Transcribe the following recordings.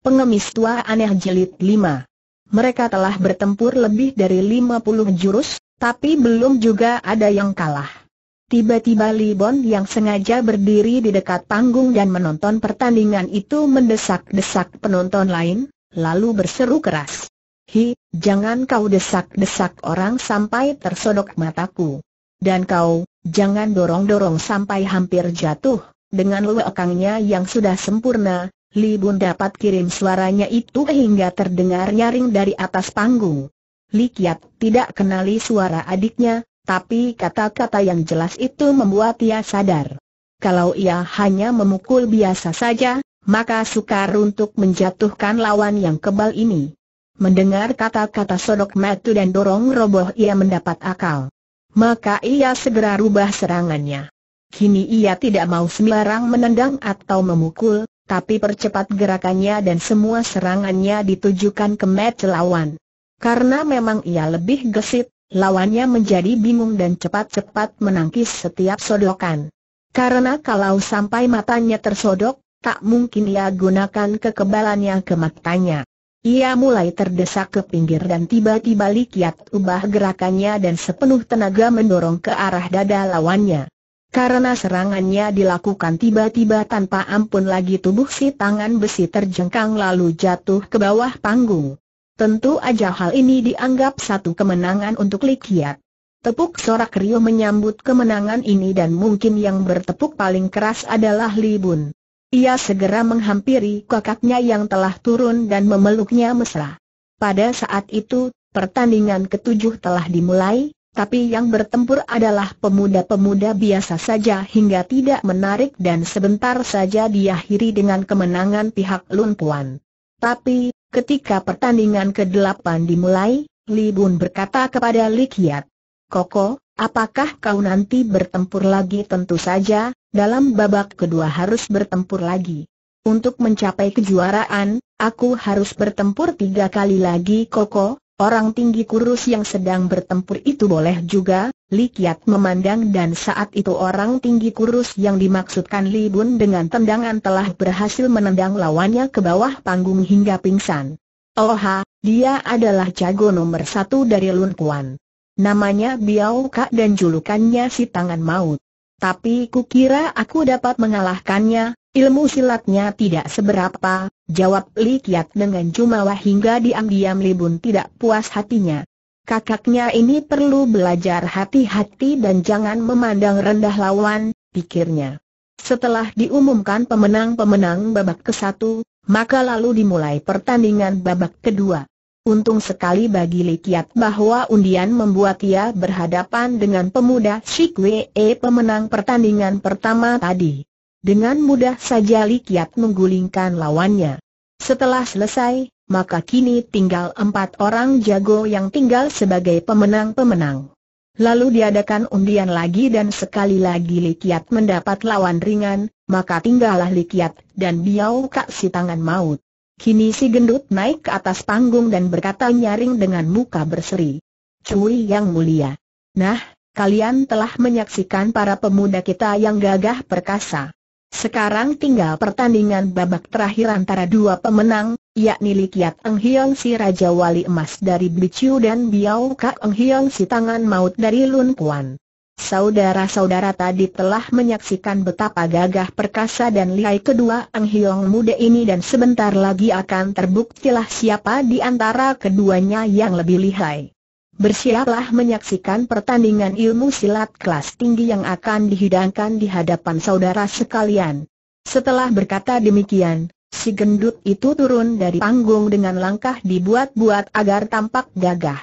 Pengemis tua aneh jilid lima. Mereka telah bertempur lebih dari lima puluh jurus, tapi belum juga ada yang kalah. Tiba-tiba Libon yang sengaja berdiri di dekat panggung dan menonton pertandingan itu mendesak-desak penonton lain, lalu berseru keras. Hi, jangan kau desak-desak orang sampai tersodok mataku. Dan kau, jangan dorong-dorong sampai hampir jatuh, dengan luakangnya yang sudah sempurna, Li Bun dapat kirim suaranya itu hingga terdengar nyaring dari atas panggung. Li Kiat tidak kenali suara adiknya, tapi kata-kata yang jelas itu membuat ia sadar. Kalau ia hanya memukul biasa saja, maka sukar untuk menjatuhkan lawan yang kebal ini. Mendengar kata-kata sodok metu dan dorong roboh ia mendapat akal. Maka ia segera rubah serangannya. Kini ia tidak mau sembarang menendang atau memukul, tapi percepat gerakannya dan semua serangannya ditujukan ke mat lawan. Karena memang ia lebih gesit, lawannya menjadi bingung dan cepat-cepat menangkis setiap sodokan. Karena kalau sampai matanya tersodok, tak mungkin ia gunakan kekebalannya ke matanya. Ia mulai terdesak ke pinggir dan tiba-tiba Likiat ubah gerakannya dan sepenuh tenaga mendorong ke arah dada lawannya. Karena serangannya dilakukan tiba-tiba tanpa ampun lagi tubuh si tangan besi terjengkang lalu jatuh ke bawah panggung. Tentu aja hal ini dianggap satu kemenangan untuk Likiat. Tepuk sorak Rio menyambut kemenangan ini dan mungkin yang bertepuk paling keras adalah Li Ia segera menghampiri kakaknya yang telah turun dan memeluknya mesra. Pada saat itu, pertandingan ketujuh telah dimulai, tapi yang bertempur adalah pemuda-pemuda biasa saja hingga tidak menarik dan sebentar saja diakhiri dengan kemenangan pihak Lun Puan. Tapi, ketika pertandingan ke-8 dimulai, Li Bun berkata kepada Li Kiat, Koko, apakah kau nanti bertempur lagi? Tentu saja, dalam babak kedua harus bertempur lagi. Untuk mencapai kejuaraan, aku harus bertempur tiga kali lagi Koko, Orang tinggi kurus yang sedang bertempur itu boleh juga, Li Kiat memandang dan saat itu orang tinggi kurus yang dimaksudkan Li Bun dengan tendangan telah berhasil menendang lawannya ke bawah panggung hingga pingsan. Oha, dia adalah jago nomor satu dari Lun Kuan. Namanya Biao Kak dan julukannya si Tangan Maut tapi kukira aku dapat mengalahkannya, ilmu silatnya tidak seberapa, jawab Li Kiat dengan jumawa hingga diam-diam Libun tidak puas hatinya. Kakaknya ini perlu belajar hati-hati dan jangan memandang rendah lawan, pikirnya. Setelah diumumkan pemenang-pemenang babak ke-1, maka lalu dimulai pertandingan babak kedua. Untung sekali bagi Likiat bahwa undian membuat ia berhadapan dengan pemuda Shikwe e, pemenang pertandingan pertama tadi. Dengan mudah saja Likiat menggulingkan lawannya. Setelah selesai, maka kini tinggal empat orang jago yang tinggal sebagai pemenang-pemenang. Lalu diadakan undian lagi dan sekali lagi Likiat mendapat lawan ringan, maka tinggallah Likiat dan Biau Kak si tangan maut. Kini si gendut naik ke atas panggung dan berkata nyaring dengan muka berseri. Cui yang mulia. Nah, kalian telah menyaksikan para pemuda kita yang gagah perkasa. Sekarang tinggal pertandingan babak terakhir antara dua pemenang, yakni Likiat Eng Hiong si Raja Wali Emas dari Biciu dan Biao Kak Eng Hiong si Tangan Maut dari Lun Kuan. Saudara-saudara tadi telah menyaksikan betapa gagah perkasa dan lihai kedua Ang Hiong muda ini dan sebentar lagi akan terbuktilah siapa di antara keduanya yang lebih lihai. Bersiaplah menyaksikan pertandingan ilmu silat kelas tinggi yang akan dihidangkan di hadapan saudara sekalian. Setelah berkata demikian, si gendut itu turun dari panggung dengan langkah dibuat-buat agar tampak gagah.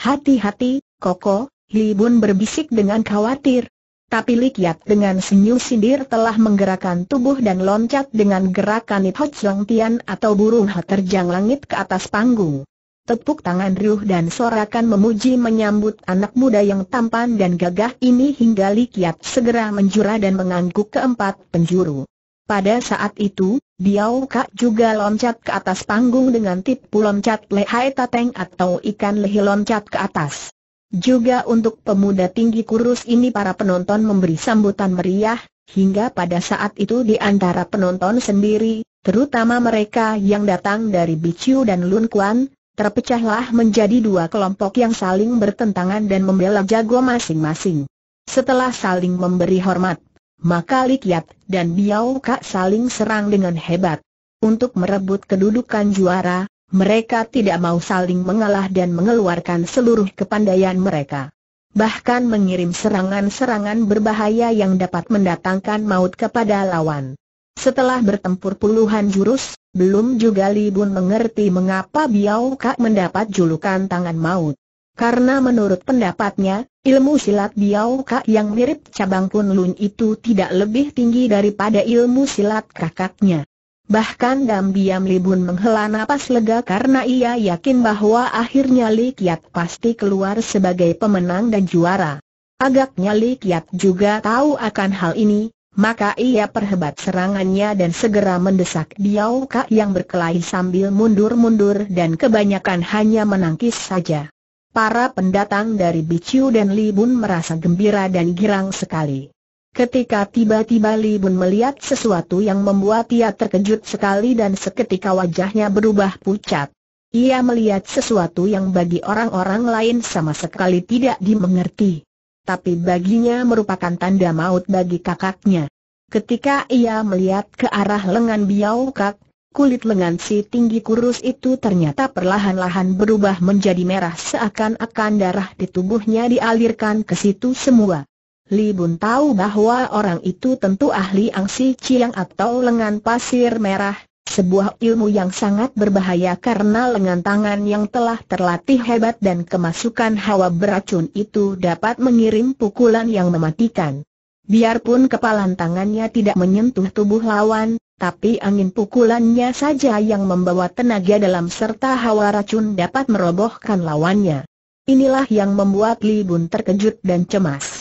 Hati-hati, Koko, Li berbisik dengan khawatir. Tapi Likiat dengan senyum sindir telah menggerakkan tubuh dan loncat dengan gerakan Hot Tian atau burung hot terjang langit ke atas panggung. Tepuk tangan riuh dan sorakan memuji menyambut anak muda yang tampan dan gagah ini hingga Likiat segera menjura dan mengangguk ke empat penjuru. Pada saat itu, Biao Kak juga loncat ke atas panggung dengan tipu loncat lehai tateng atau ikan lehi loncat ke atas. Juga untuk pemuda tinggi kurus ini para penonton memberi sambutan meriah, hingga pada saat itu di antara penonton sendiri, terutama mereka yang datang dari Biciu dan Lun Kuan, terpecahlah menjadi dua kelompok yang saling bertentangan dan membela jago masing-masing. Setelah saling memberi hormat, maka Likiat dan Biao Kak saling serang dengan hebat. Untuk merebut kedudukan juara, mereka tidak mau saling mengalah dan mengeluarkan seluruh kepandaian mereka. Bahkan mengirim serangan-serangan berbahaya yang dapat mendatangkan maut kepada lawan. Setelah bertempur puluhan jurus, belum juga Li Bun mengerti mengapa Biao Kak mendapat julukan tangan maut. Karena menurut pendapatnya, ilmu silat Biao Kak yang mirip cabang Lun itu tidak lebih tinggi daripada ilmu silat kakaknya. Bahkan Gambiam Libun menghela napas lega karena ia yakin bahwa akhirnya Li Kiat pasti keluar sebagai pemenang dan juara. Agaknya Li Kiat juga tahu akan hal ini, maka ia perhebat serangannya dan segera mendesak Biao Kak yang berkelahi sambil mundur-mundur dan kebanyakan hanya menangkis saja. Para pendatang dari Biciu dan Libun merasa gembira dan girang sekali. Ketika tiba-tiba Li Bun melihat sesuatu yang membuat ia terkejut sekali dan seketika wajahnya berubah pucat. Ia melihat sesuatu yang bagi orang-orang lain sama sekali tidak dimengerti. Tapi baginya merupakan tanda maut bagi kakaknya. Ketika ia melihat ke arah lengan Biau Kak, Kulit lengan si tinggi kurus itu ternyata perlahan-lahan berubah menjadi merah seakan-akan darah di tubuhnya dialirkan ke situ semua. Li Bun tahu bahwa orang itu tentu ahli angsi ciang atau lengan pasir merah, sebuah ilmu yang sangat berbahaya karena lengan tangan yang telah terlatih hebat dan kemasukan hawa beracun itu dapat mengirim pukulan yang mematikan. Biarpun kepalan tangannya tidak menyentuh tubuh lawan, tapi angin pukulannya saja yang membawa tenaga dalam serta hawa racun dapat merobohkan lawannya. Inilah yang membuat Li Bun terkejut dan cemas.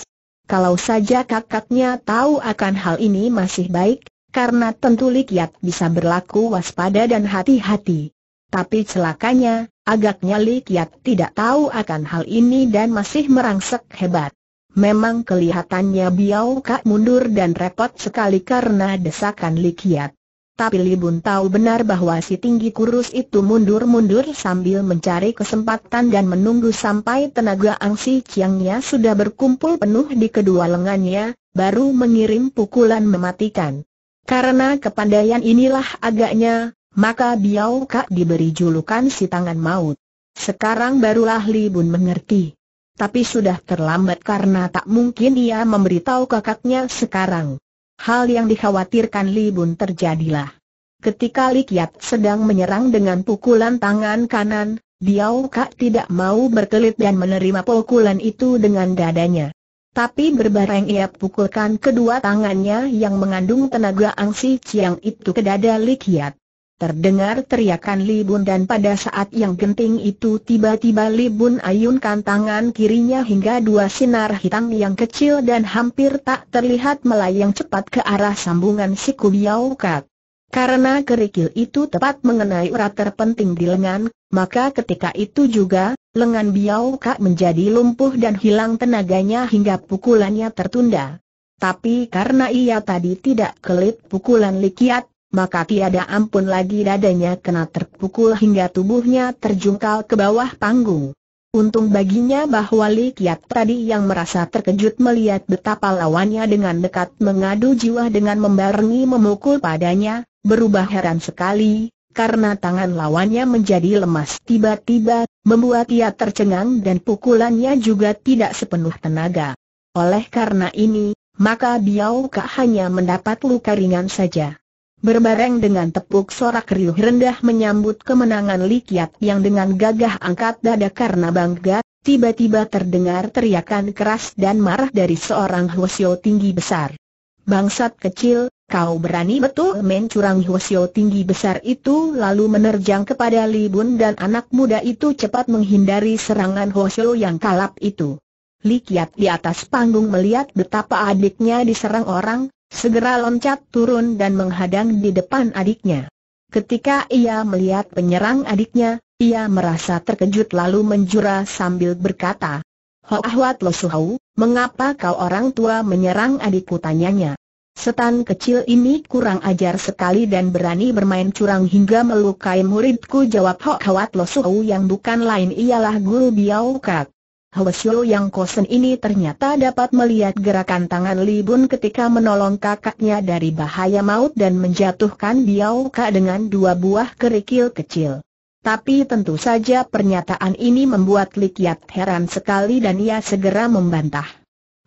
Kalau saja kakaknya tahu akan hal ini masih baik, karena tentu Likiat bisa berlaku waspada dan hati-hati. Tapi celakanya, agaknya Likiat tidak tahu akan hal ini dan masih merangsek hebat. Memang kelihatannya biau Kak mundur dan repot sekali karena desakan Likiat tapi Li Bun tahu benar bahwa si tinggi kurus itu mundur-mundur sambil mencari kesempatan dan menunggu sampai tenaga angsi Chiangnya sudah berkumpul penuh di kedua lengannya, baru mengirim pukulan mematikan. Karena kepandaian inilah agaknya, maka Biao Kak diberi julukan si tangan maut. Sekarang barulah Li Bun mengerti. Tapi sudah terlambat karena tak mungkin ia memberitahu kakaknya sekarang. Hal yang dikhawatirkan Li Bun terjadilah. Ketika Li Kiat sedang menyerang dengan pukulan tangan kanan, Biao Kak tidak mau berkelit dan menerima pukulan itu dengan dadanya. Tapi berbareng ia pukulkan kedua tangannya yang mengandung tenaga angsi ciang itu ke dada Likiat. Terdengar teriakan Libun dan pada saat yang genting itu tiba-tiba Libun ayunkan tangan kirinya hingga dua sinar hitam yang kecil dan hampir tak terlihat melayang cepat ke arah sambungan siku Biao Kat. Karena kerikil itu tepat mengenai urat terpenting di lengan, maka ketika itu juga, lengan Biao Kat menjadi lumpuh dan hilang tenaganya hingga pukulannya tertunda. Tapi karena ia tadi tidak kelit pukulan Likiat, maka tiada ampun lagi dadanya kena terpukul hingga tubuhnya terjungkal ke bawah panggung. Untung baginya bahwa Li Kiat tadi yang merasa terkejut melihat betapa lawannya dengan dekat mengadu jiwa dengan membarengi memukul padanya, berubah heran sekali, karena tangan lawannya menjadi lemas tiba-tiba, membuat ia tercengang dan pukulannya juga tidak sepenuh tenaga. Oleh karena ini, maka Biao Kak hanya mendapat luka ringan saja. Berbareng dengan tepuk sorak riuh rendah menyambut kemenangan Likiat yang dengan gagah angkat dada karena bangga, tiba-tiba terdengar teriakan keras dan marah dari seorang Hwasyo tinggi besar. Bangsat kecil, kau berani betul mencurangi Hwasyo tinggi besar itu lalu menerjang kepada Li Bun dan anak muda itu cepat menghindari serangan Hwasyo yang kalap itu. Likiat di atas panggung melihat betapa adiknya diserang orang, Segera loncat turun dan menghadang di depan adiknya. Ketika ia melihat penyerang adiknya, ia merasa terkejut lalu menjura sambil berkata, Hoahwat Lo Suhau, mengapa kau orang tua menyerang adikku tanyanya. Setan kecil ini kurang ajar sekali dan berani bermain curang hingga melukai muridku jawab Hoahwat Lo Suhau yang bukan lain ialah guru Biao Kak. Hwasyo yang kosen ini ternyata dapat melihat gerakan tangan Li Bun ketika menolong kakaknya dari bahaya maut dan menjatuhkan Biao dengan dua buah kerikil kecil. Tapi tentu saja pernyataan ini membuat Likiat heran sekali dan ia segera membantah.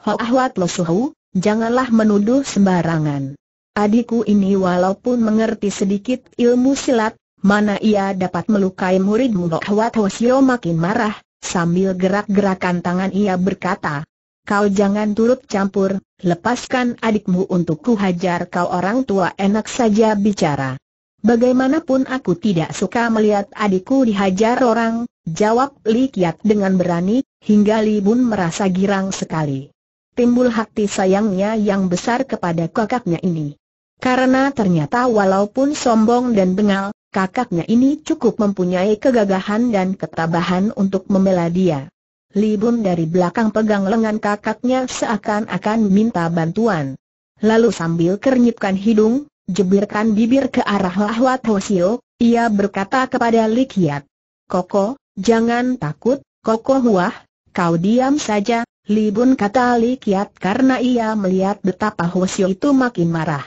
Hoahwat Lo Suhu, janganlah menuduh sembarangan. Adikku ini walaupun mengerti sedikit ilmu silat, mana ia dapat melukai muridmu Hoahwat Hosio makin marah, Sambil gerak-gerakan tangan ia berkata, Kau jangan turut campur, lepaskan adikmu untuk kuhajar kau orang tua enak saja bicara. Bagaimanapun aku tidak suka melihat adikku dihajar orang, jawab Li Kiat dengan berani, hingga Li Bun merasa girang sekali. Timbul hati sayangnya yang besar kepada kakaknya ini. Karena ternyata walaupun sombong dan bengal, kakaknya ini cukup mempunyai kegagahan dan ketabahan untuk membela dia. Libun dari belakang pegang lengan kakaknya seakan-akan minta bantuan. Lalu sambil kernyitkan hidung, jebirkan bibir ke arah Lahwat Hosio, ia berkata kepada Likiat, Koko, jangan takut, Koko Huah, kau diam saja, Libun kata Likiat karena ia melihat betapa Hosio itu makin marah.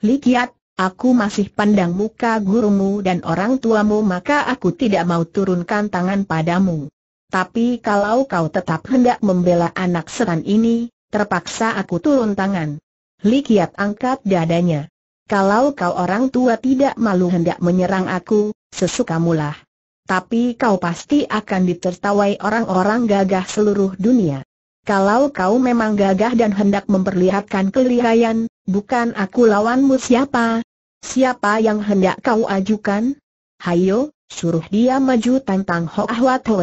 Likiat aku masih pandang muka gurumu dan orang tuamu maka aku tidak mau turunkan tangan padamu. Tapi kalau kau tetap hendak membela anak setan ini, terpaksa aku turun tangan. Li Kiat angkat dadanya. Kalau kau orang tua tidak malu hendak menyerang aku, sesukamulah. Tapi kau pasti akan ditertawai orang-orang gagah seluruh dunia. Kalau kau memang gagah dan hendak memperlihatkan kelihayan, bukan aku lawanmu siapa, Siapa yang hendak kau ajukan? Hayo, suruh dia maju tantang Hoa Hwa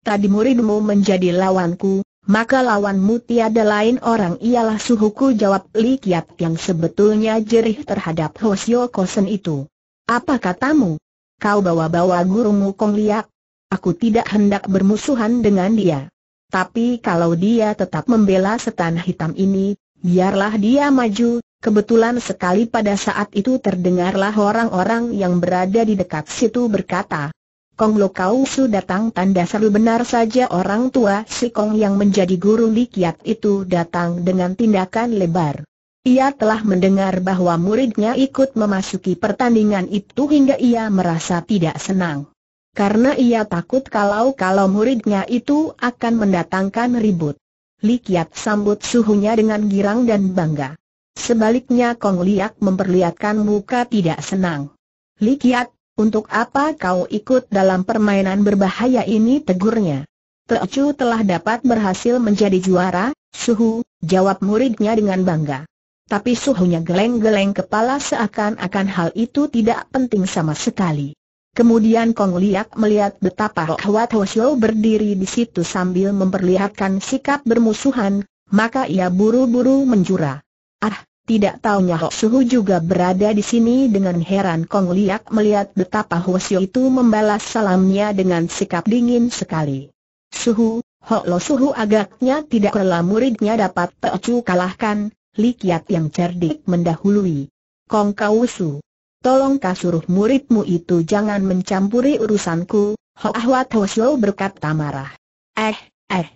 Tadi muridmu menjadi lawanku, maka lawanmu tiada lain orang ialah suhuku jawab Li Kiat yang sebetulnya jerih terhadap Hosio Kosen itu. Apa katamu? Kau bawa-bawa gurumu Kong Liak? Aku tidak hendak bermusuhan dengan dia. Tapi kalau dia tetap membela setan hitam ini, biarlah dia maju, Kebetulan sekali pada saat itu terdengarlah orang-orang yang berada di dekat situ berkata, Kong Lo Kau Su datang tanda seru benar saja orang tua si Kong yang menjadi guru Likiat itu datang dengan tindakan lebar. Ia telah mendengar bahwa muridnya ikut memasuki pertandingan itu hingga ia merasa tidak senang. Karena ia takut kalau-kalau muridnya itu akan mendatangkan ribut. Likiat sambut suhunya dengan girang dan bangga. Sebaliknya Kong Liak memperlihatkan muka tidak senang. Likiat, untuk apa kau ikut dalam permainan berbahaya ini tegurnya? Teocu telah dapat berhasil menjadi juara, Suhu, jawab muridnya dengan bangga. Tapi suhunya geleng-geleng kepala seakan-akan hal itu tidak penting sama sekali. Kemudian Kong Liak melihat betapa Hwa Tosio berdiri di situ sambil memperlihatkan sikap bermusuhan, maka ia buru-buru menjura. Ah, tidak taunya Hok Suhu juga berada di sini dengan heran Kong Liak melihat betapa Hwasyo itu membalas salamnya dengan sikap dingin sekali. Suhu, Hok Lo Suhu agaknya tidak rela muridnya dapat Peocu kalahkan, Likiat yang cerdik mendahului. Kong Kau Kausu, tolong kasuruh muridmu itu jangan mencampuri urusanku, Hok Ahwat Hwasyo berkata marah. Eh, eh,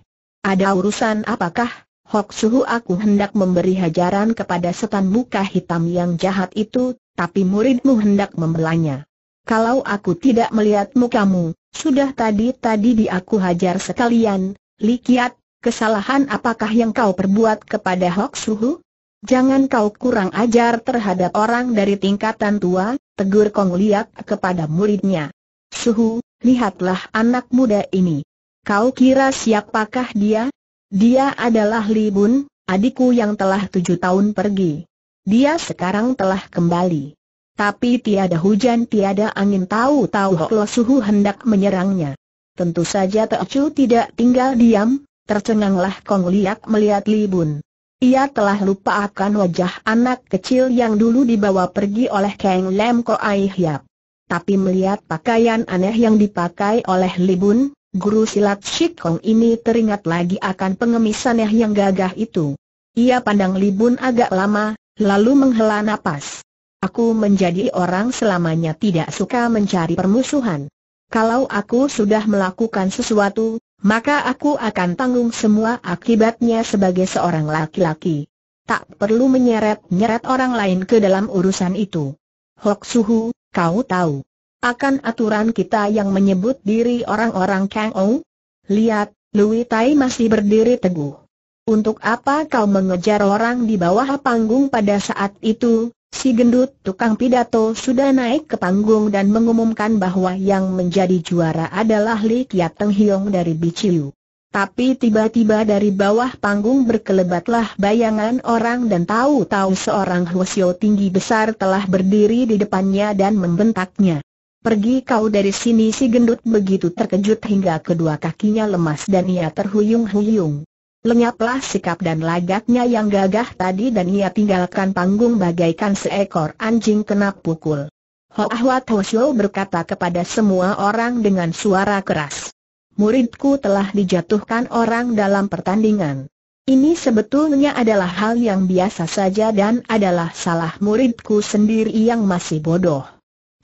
ada urusan apakah? Hok Suhu aku hendak memberi hajaran kepada setan muka hitam yang jahat itu, tapi muridmu hendak membelanya. Kalau aku tidak melihat mukamu, sudah tadi-tadi di aku hajar sekalian, Likiat, kesalahan apakah yang kau perbuat kepada Hok Suhu? Jangan kau kurang ajar terhadap orang dari tingkatan tua, tegur Kong Liat kepada muridnya. Suhu, lihatlah anak muda ini. Kau kira siapakah dia? Dia adalah Li Bun, adikku yang telah tujuh tahun pergi. Dia sekarang telah kembali. Tapi tiada hujan tiada angin tahu-tahu Hok Suhu hendak menyerangnya. Tentu saja Teocu tidak tinggal diam, tercenganglah Kong Liak melihat Li Bun. Ia telah lupa akan wajah anak kecil yang dulu dibawa pergi oleh Kang Lam Ko Ai Hiap. Tapi melihat pakaian aneh yang dipakai oleh Li Bun, Guru silat Shikong ini teringat lagi akan pengemisannya yang gagah itu. Ia pandang Libun agak lama, lalu menghela napas. Aku menjadi orang selamanya tidak suka mencari permusuhan. Kalau aku sudah melakukan sesuatu, maka aku akan tanggung semua akibatnya sebagai seorang laki-laki. Tak perlu menyeret-nyeret orang lain ke dalam urusan itu. Hok Suhu, kau tahu. Akan aturan kita yang menyebut diri orang-orang Kang Ou? Lihat, Lui Tai masih berdiri teguh. Untuk apa kau mengejar orang di bawah panggung pada saat itu? Si gendut tukang pidato sudah naik ke panggung dan mengumumkan bahwa yang menjadi juara adalah Li Kiat Teng Hiong dari Biciu. Tapi tiba-tiba dari bawah panggung berkelebatlah bayangan orang dan tahu-tahu seorang Hwasyo tinggi besar telah berdiri di depannya dan membentaknya. Pergi kau dari sini si gendut begitu terkejut hingga kedua kakinya lemas dan ia terhuyung-huyung. Lenyaplah sikap dan lagaknya yang gagah tadi dan ia tinggalkan panggung bagaikan seekor anjing kena pukul. Hoa Tosyo berkata kepada semua orang dengan suara keras. Muridku telah dijatuhkan orang dalam pertandingan. Ini sebetulnya adalah hal yang biasa saja dan adalah salah muridku sendiri yang masih bodoh.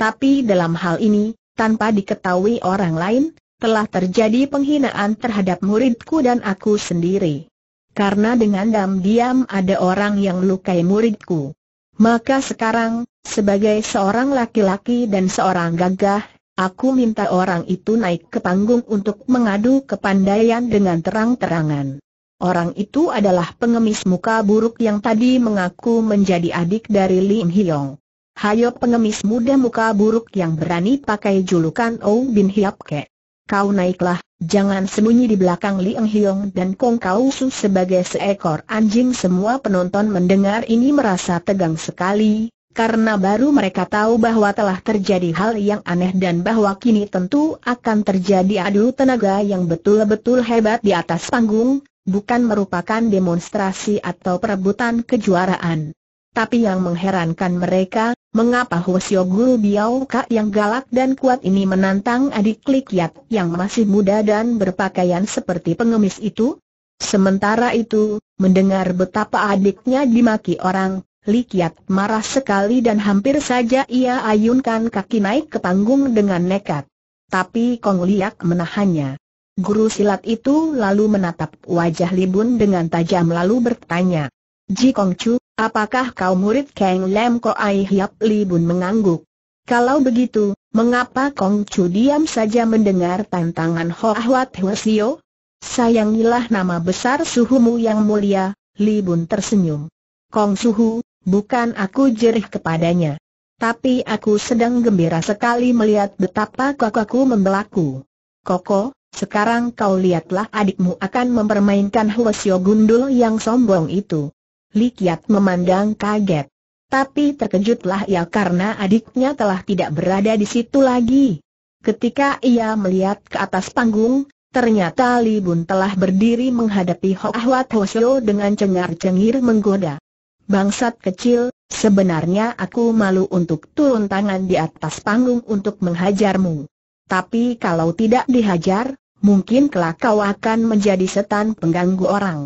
Tapi dalam hal ini, tanpa diketahui orang lain, telah terjadi penghinaan terhadap muridku dan aku sendiri. Karena dengan diam-diam ada orang yang melukai muridku. Maka sekarang, sebagai seorang laki-laki dan seorang gagah, aku minta orang itu naik ke panggung untuk mengadu kepandaian dengan terang-terangan. Orang itu adalah pengemis muka buruk yang tadi mengaku menjadi adik dari Lim Hyong. Hayo pengemis muda muka buruk yang berani pakai julukan Ou Bin Hiap Ke. Kau naiklah, jangan sembunyi di belakang Liang Hiong dan Kong Kau Su sebagai seekor anjing Semua penonton mendengar ini merasa tegang sekali, karena baru mereka tahu bahwa telah terjadi hal yang aneh dan bahwa kini tentu akan terjadi adu tenaga yang betul-betul hebat di atas panggung, bukan merupakan demonstrasi atau perebutan kejuaraan. Tapi yang mengherankan mereka, mengapa Hwasyo Guru Biao Kak yang galak dan kuat ini menantang adik Klik Yat yang masih muda dan berpakaian seperti pengemis itu? Sementara itu, mendengar betapa adiknya dimaki orang, Likiat marah sekali dan hampir saja ia ayunkan kaki naik ke panggung dengan nekat. Tapi Kong Liak menahannya. Guru silat itu lalu menatap wajah Libun dengan tajam lalu bertanya. Ji Kong Chu, Apakah kau murid Kang Lam Ko Ai Hiap Li Bun mengangguk? Kalau begitu, mengapa Kong Chu diam saja mendengar tantangan Ho Ahwat Hwasio? Sayangilah nama besar suhumu yang mulia, Li Bun tersenyum. Kong Suhu, bukan aku jerih kepadanya. Tapi aku sedang gembira sekali melihat betapa kakakku membelaku. Koko, sekarang kau lihatlah adikmu akan mempermainkan Hwasyo Gundul yang sombong itu. Likiat memandang kaget. Tapi terkejutlah ia karena adiknya telah tidak berada di situ lagi. Ketika ia melihat ke atas panggung, ternyata Li Bun telah berdiri menghadapi Ho Hoseo dengan cengar-cengir menggoda. Bangsat kecil, sebenarnya aku malu untuk turun tangan di atas panggung untuk menghajarmu. Tapi kalau tidak dihajar, mungkin kelak kau akan menjadi setan pengganggu orang.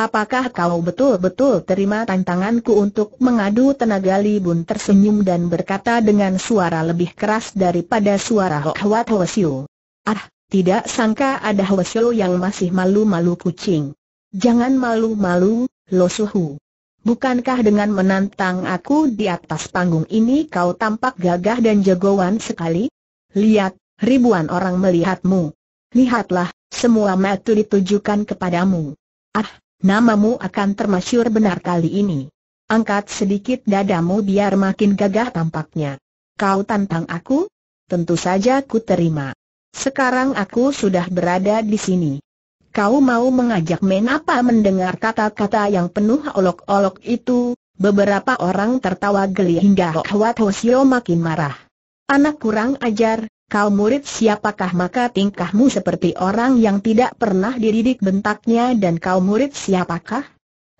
Apakah kau betul-betul terima tantanganku untuk mengadu tenaga Li tersenyum dan berkata dengan suara lebih keras daripada suara Hokwat Hwasyu. Ah, tidak sangka ada Hwasyu yang masih malu-malu kucing. Jangan malu-malu, Lo Suhu. Bukankah dengan menantang aku di atas panggung ini kau tampak gagah dan jagoan sekali? Lihat, ribuan orang melihatmu. Lihatlah, semua mata ditujukan kepadamu. Ah, namamu akan termasyur benar kali ini. Angkat sedikit dadamu biar makin gagah tampaknya. Kau tantang aku? Tentu saja ku terima. Sekarang aku sudah berada di sini. Kau mau mengajak main apa mendengar kata-kata yang penuh olok-olok itu? Beberapa orang tertawa geli hingga Hwa Tosio makin marah. Anak kurang ajar, Kau murid siapakah maka tingkahmu seperti orang yang tidak pernah dididik bentaknya dan kau murid siapakah?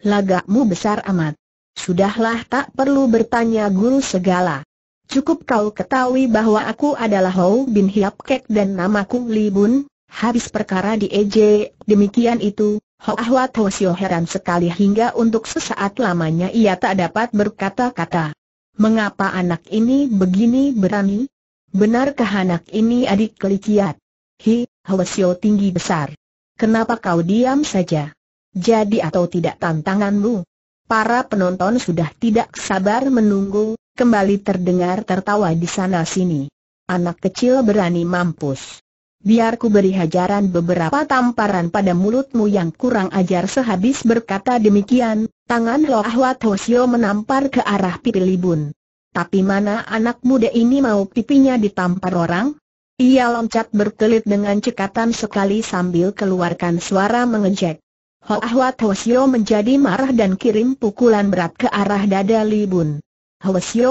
Lagakmu besar amat. Sudahlah tak perlu bertanya guru segala. Cukup kau ketahui bahwa aku adalah Hou bin Hiap Kek dan namaku Li Bun, habis perkara di EJ, demikian itu, Hou Ahwat Ho ah Sio heran sekali hingga untuk sesaat lamanya ia tak dapat berkata-kata. Mengapa anak ini begini berani? Benarkah anak ini adik Kelikiat? Hi, Hwasyo tinggi besar. Kenapa kau diam saja? Jadi atau tidak tantanganmu? Para penonton sudah tidak sabar menunggu, kembali terdengar tertawa di sana-sini. Anak kecil berani mampus. Biar ku beri hajaran beberapa tamparan pada mulutmu yang kurang ajar sehabis berkata demikian, tangan Loh Wat Hwasyo menampar ke arah pipi Libun. Tapi mana anak muda ini mau pipinya ditampar orang? Ia loncat berkelit dengan cekatan sekali sambil keluarkan suara mengejek. Hoa Hwasyo menjadi marah dan kirim pukulan berat ke arah dada Li Bun.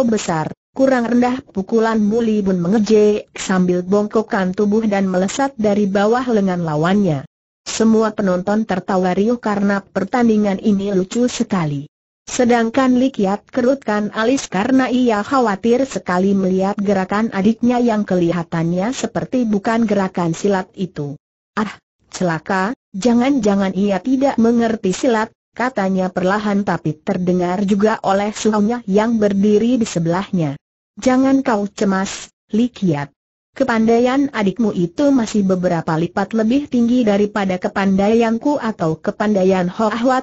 besar, kurang rendah pukulanmu Li Bun mengejek sambil bongkokkan tubuh dan melesat dari bawah lengan lawannya. Semua penonton tertawa riuh karena pertandingan ini lucu sekali. Sedangkan Likiat kerutkan alis karena ia khawatir sekali melihat gerakan adiknya yang kelihatannya seperti bukan gerakan silat itu. Ah, celaka, jangan-jangan ia tidak mengerti silat, katanya perlahan tapi terdengar juga oleh suhunya yang berdiri di sebelahnya. Jangan kau cemas, Likiat. Kepandaian adikmu itu masih beberapa lipat lebih tinggi daripada kepandaianku atau kepandaian Hoa Hwa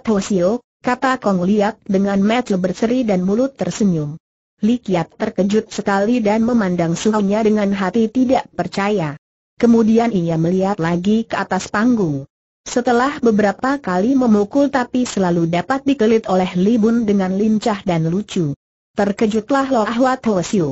kata Kong Liak dengan mata berseri dan mulut tersenyum. Li Kiat terkejut sekali dan memandang suhunya dengan hati tidak percaya. Kemudian ia melihat lagi ke atas panggung. Setelah beberapa kali memukul tapi selalu dapat dikelit oleh Li Bun dengan lincah dan lucu. Terkejutlah Lo Ahwat Ho Siu.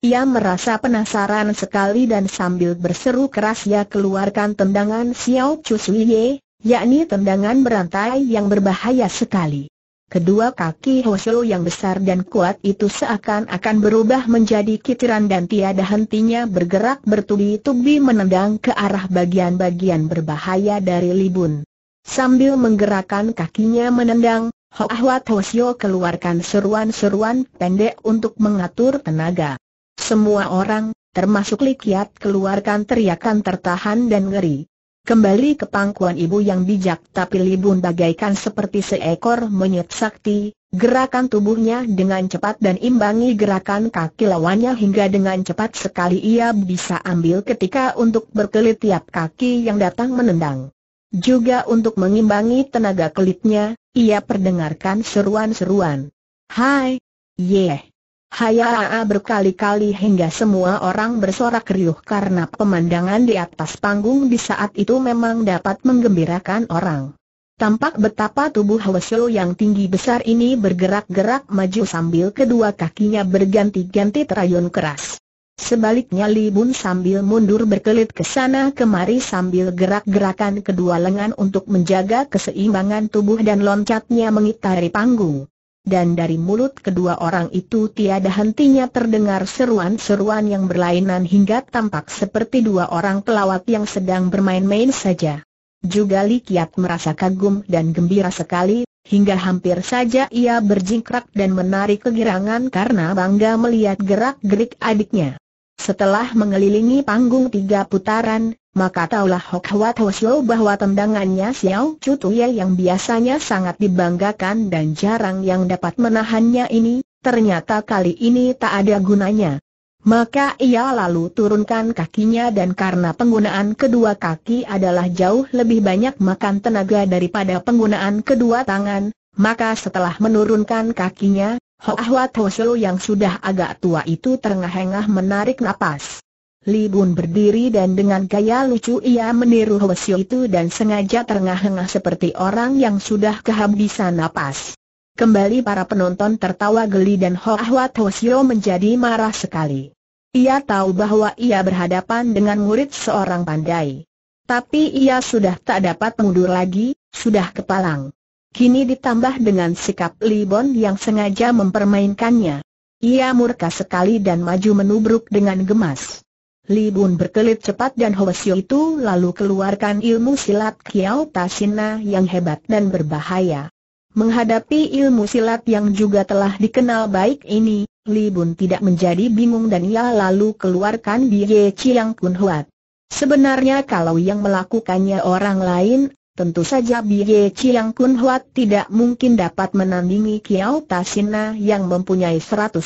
Ia merasa penasaran sekali dan sambil berseru keras ia keluarkan tendangan Xiao Chu Sui Ye, yakni tendangan berantai yang berbahaya sekali. Kedua kaki Hoshio yang besar dan kuat itu seakan-akan berubah menjadi kitiran dan tiada hentinya bergerak bertubi-tubi menendang ke arah bagian-bagian berbahaya dari Libun. Sambil menggerakkan kakinya menendang, Hoahwat Hoshio keluarkan seruan-seruan pendek untuk mengatur tenaga. Semua orang, termasuk Likiat keluarkan teriakan tertahan dan ngeri. Kembali ke pangkuan ibu yang bijak tapi libun bagaikan seperti seekor monyet sakti, gerakan tubuhnya dengan cepat dan imbangi gerakan kaki lawannya hingga dengan cepat sekali ia bisa ambil ketika untuk berkelit tiap kaki yang datang menendang. Juga untuk mengimbangi tenaga kelitnya, ia perdengarkan seruan-seruan. Hai! Yeh! Hayaa berkali-kali hingga semua orang bersorak riuh karena pemandangan di atas panggung di saat itu memang dapat menggembirakan orang. Tampak betapa tubuh Hwasyo yang tinggi besar ini bergerak-gerak maju sambil kedua kakinya berganti-ganti terayun keras. Sebaliknya Li Bun sambil mundur berkelit ke sana kemari sambil gerak-gerakan kedua lengan untuk menjaga keseimbangan tubuh dan loncatnya mengitari panggung dan dari mulut kedua orang itu tiada hentinya terdengar seruan-seruan yang berlainan hingga tampak seperti dua orang pelawat yang sedang bermain-main saja. Juga Li Kiat merasa kagum dan gembira sekali, hingga hampir saja ia berjingkrak dan menarik kegirangan karena bangga melihat gerak-gerik adiknya. Setelah mengelilingi panggung tiga putaran, maka taulah Hok Hwa Tosho bahwa tendangannya Xiao Tuye yang biasanya sangat dibanggakan dan jarang yang dapat menahannya ini, ternyata kali ini tak ada gunanya. Maka ia lalu turunkan kakinya dan karena penggunaan kedua kaki adalah jauh lebih banyak makan tenaga daripada penggunaan kedua tangan, maka setelah menurunkan kakinya, Hoahwat Hwa yang sudah agak tua itu terengah-engah menarik napas. Li Bun berdiri dan dengan gaya lucu ia meniru Hwasyo itu dan sengaja terengah-engah seperti orang yang sudah kehabisan napas. Kembali para penonton tertawa geli dan Hoa Hwat Hwasyo menjadi marah sekali. Ia tahu bahwa ia berhadapan dengan murid seorang pandai. Tapi ia sudah tak dapat mundur lagi, sudah kepalang. Kini ditambah dengan sikap Li Bun yang sengaja mempermainkannya. Ia murka sekali dan maju menubruk dengan gemas. Li Bun berkelit cepat dan Hoesio itu lalu keluarkan ilmu silat Kiao Tasina yang hebat dan berbahaya. Menghadapi ilmu silat yang juga telah dikenal baik ini, Li Bun tidak menjadi bingung dan ia lalu keluarkan Biye Chiang Kun Huat. Sebenarnya kalau yang melakukannya orang lain, tentu saja Biye Chiang Kun Huat tidak mungkin dapat menandingi Kiao Tasina yang mempunyai 120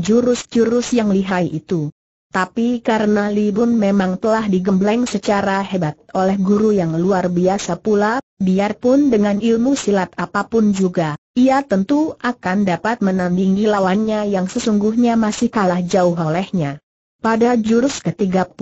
jurus-jurus yang lihai itu. Tapi karena Li Libun memang telah digembleng secara hebat oleh guru yang luar biasa pula, biarpun dengan ilmu silat apapun juga, ia tentu akan dapat menandingi lawannya yang sesungguhnya masih kalah jauh olehnya. Pada jurus ke-30,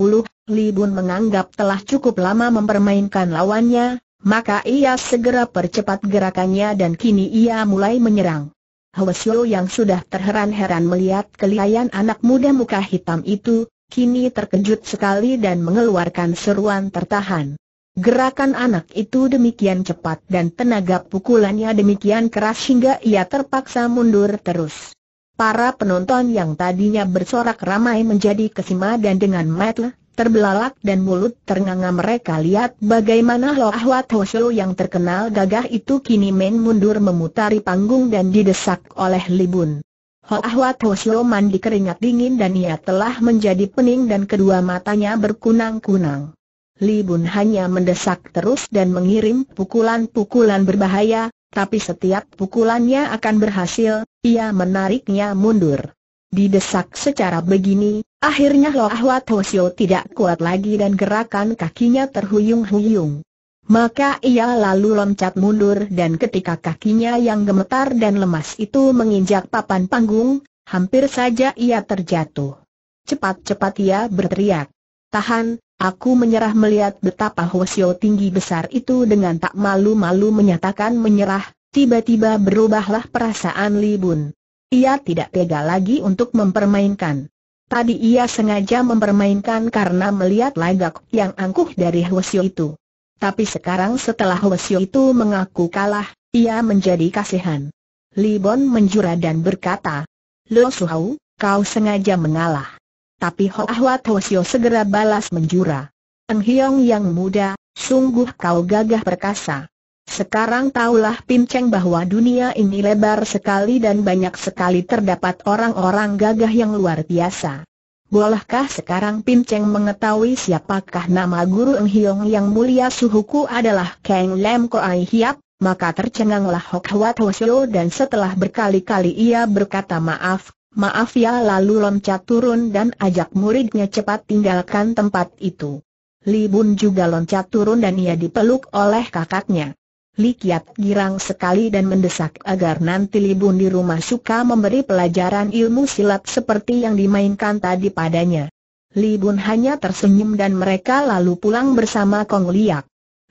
Li Libun menganggap telah cukup lama mempermainkan lawannya, maka ia segera percepat gerakannya dan kini ia mulai menyerang. Hwasyo yang sudah terheran-heran melihat kelihayan anak muda muka hitam itu, kini terkejut sekali dan mengeluarkan seruan tertahan. Gerakan anak itu demikian cepat dan tenaga pukulannya demikian keras hingga ia terpaksa mundur terus. Para penonton yang tadinya bersorak ramai menjadi kesima dan dengan matlah Terbelalak dan mulut ternganga mereka lihat bagaimana Lo Ahwat Hosho yang terkenal gagah itu kini main mundur memutari panggung dan didesak oleh Libun. Ho Ahwat mandi keringat dingin dan ia telah menjadi pening dan kedua matanya berkunang-kunang. Libun hanya mendesak terus dan mengirim pukulan-pukulan berbahaya, tapi setiap pukulannya akan berhasil, ia menariknya mundur. Didesak secara begini, Akhirnya Hoa Tosio tidak kuat lagi dan gerakan kakinya terhuyung-huyung. Maka ia lalu loncat mundur dan ketika kakinya yang gemetar dan lemas itu menginjak papan panggung, hampir saja ia terjatuh. Cepat-cepat ia berteriak. Tahan, aku menyerah melihat betapa Hosio tinggi besar itu dengan tak malu-malu menyatakan menyerah, tiba-tiba berubahlah perasaan Libun. Ia tidak tega lagi untuk mempermainkan. Tadi ia sengaja mempermainkan karena melihat lagak yang angkuh dari Hwasyo itu. Tapi sekarang setelah Hwasyo itu mengaku kalah, ia menjadi kasihan. Libon menjura dan berkata, Lo Suhau, kau sengaja mengalah. Tapi Ahwat Hwasyo segera balas menjura. Eng Hiong yang muda, sungguh kau gagah perkasa. Sekarang tahulah Pim Cheng bahwa dunia ini lebar sekali dan banyak sekali terdapat orang-orang gagah yang luar biasa. Bolehkah sekarang Pim Cheng mengetahui siapakah nama Guru Eng Hiong yang mulia suhuku adalah Kang Lam ai Hiap? Maka tercenganglah Hok Hwat Hosio dan setelah berkali-kali ia berkata maaf, maaf ya lalu loncat turun dan ajak muridnya cepat tinggalkan tempat itu. Li Bun juga loncat turun dan ia dipeluk oleh kakaknya. Li Kiat girang sekali dan mendesak agar nanti Libun di rumah suka memberi pelajaran ilmu silat seperti yang dimainkan tadi padanya. Li Bun hanya tersenyum dan mereka lalu pulang bersama Kong Liak.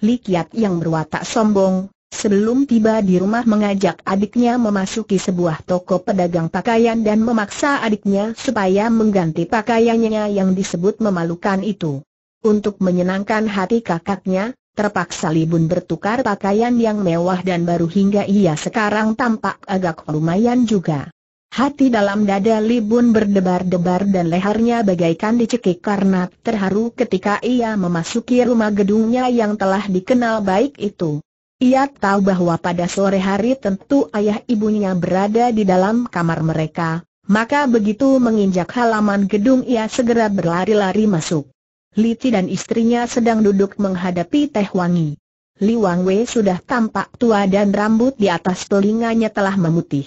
Li Kiat yang berwatak sombong, sebelum tiba di rumah mengajak adiknya memasuki sebuah toko pedagang pakaian dan memaksa adiknya supaya mengganti pakaiannya yang disebut memalukan itu. Untuk menyenangkan hati kakaknya, Terpaksa Libun bertukar pakaian yang mewah dan baru hingga ia sekarang tampak agak lumayan juga. Hati dalam dada Libun berdebar-debar dan lehernya bagaikan dicekik karena terharu ketika ia memasuki rumah gedungnya yang telah dikenal baik itu. Ia tahu bahwa pada sore hari tentu ayah ibunya berada di dalam kamar mereka, maka begitu menginjak halaman gedung ia segera berlari-lari masuk. Liti dan istrinya sedang duduk menghadapi teh wangi. Li Wang Wei sudah tampak tua dan rambut di atas telinganya telah memutih.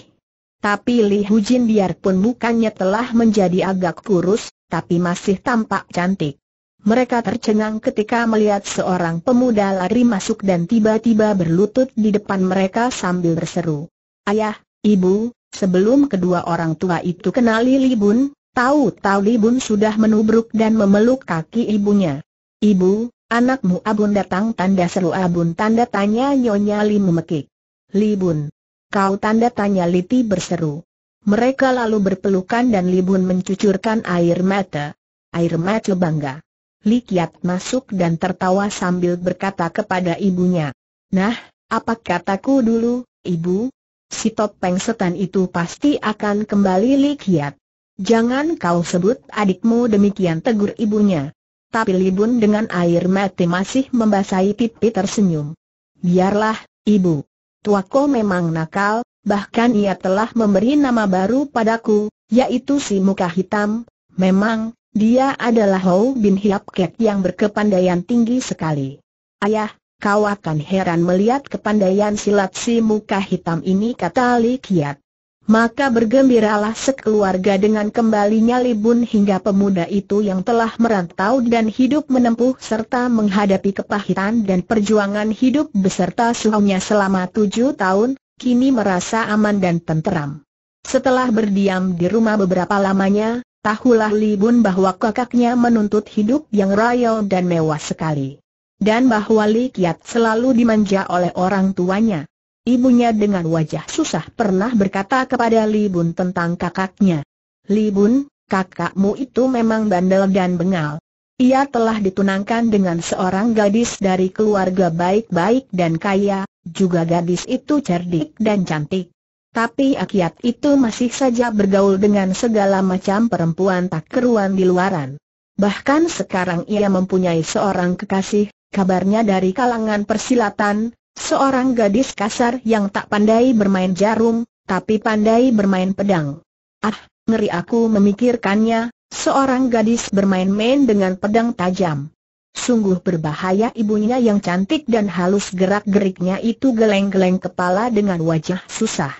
Tapi Li Hu Jin biarpun mukanya telah menjadi agak kurus, tapi masih tampak cantik. Mereka tercengang ketika melihat seorang pemuda lari masuk dan tiba-tiba berlutut di depan mereka sambil berseru. Ayah, ibu, sebelum kedua orang tua itu kenali Li Bun. Tahu-tahu Libun sudah menubruk dan memeluk kaki ibunya. Ibu, anakmu Abun datang tanda seru Abun tanda tanya Nyonya Li memekik. Libun, kau tanda tanya Liti berseru. Mereka lalu berpelukan dan Libun mencucurkan air mata. Air mata bangga. Li Kiat masuk dan tertawa sambil berkata kepada ibunya. Nah, apa kataku dulu, ibu? Si topeng setan itu pasti akan kembali Li Kiat. Jangan kau sebut adikmu demikian tegur ibunya. Tapi Libun dengan air mati masih membasahi pipi tersenyum. Biarlah, ibu. Tuaku memang nakal, bahkan ia telah memberi nama baru padaku, yaitu si muka hitam. Memang, dia adalah Hou Bin Hiap Kek yang berkepandaian tinggi sekali. Ayah, kau akan heran melihat kepandaian silat si muka hitam ini kata Li Kiat maka bergembiralah sekeluarga dengan kembalinya Libun hingga pemuda itu yang telah merantau dan hidup menempuh serta menghadapi kepahitan dan perjuangan hidup beserta suhunya selama tujuh tahun, kini merasa aman dan tenteram. Setelah berdiam di rumah beberapa lamanya, tahulah Libun bahwa kakaknya menuntut hidup yang royal dan mewah sekali. Dan bahwa likiat selalu dimanja oleh orang tuanya. Ibunya dengan wajah susah pernah berkata kepada Libun tentang kakaknya. Libun, kakakmu itu memang bandel dan bengal. Ia telah ditunangkan dengan seorang gadis dari keluarga baik-baik dan kaya, juga gadis itu cerdik dan cantik. Tapi akiat itu masih saja bergaul dengan segala macam perempuan tak keruan di luaran. Bahkan sekarang ia mempunyai seorang kekasih, kabarnya dari kalangan persilatan, Seorang gadis kasar yang tak pandai bermain jarum, tapi pandai bermain pedang. Ah, ngeri aku memikirkannya, seorang gadis bermain-main dengan pedang tajam. Sungguh berbahaya ibunya yang cantik dan halus gerak-geriknya itu geleng-geleng kepala dengan wajah susah.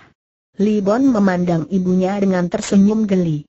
Libon memandang ibunya dengan tersenyum geli.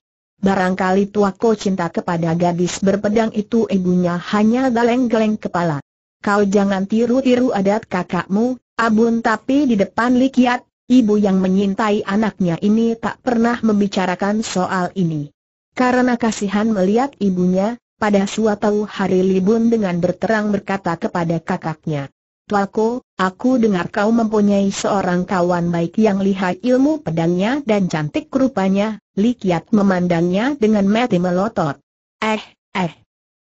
Barangkali tuaku cinta kepada gadis berpedang itu ibunya hanya geleng-geleng kepala kau jangan tiru-tiru adat kakakmu, abun tapi di depan Likiat, ibu yang menyintai anaknya ini tak pernah membicarakan soal ini. Karena kasihan melihat ibunya, pada suatu hari Libun dengan berterang berkata kepada kakaknya, Tuaku, aku dengar kau mempunyai seorang kawan baik yang lihai ilmu pedangnya dan cantik rupanya, Likiat memandangnya dengan mati melotot. Eh, eh,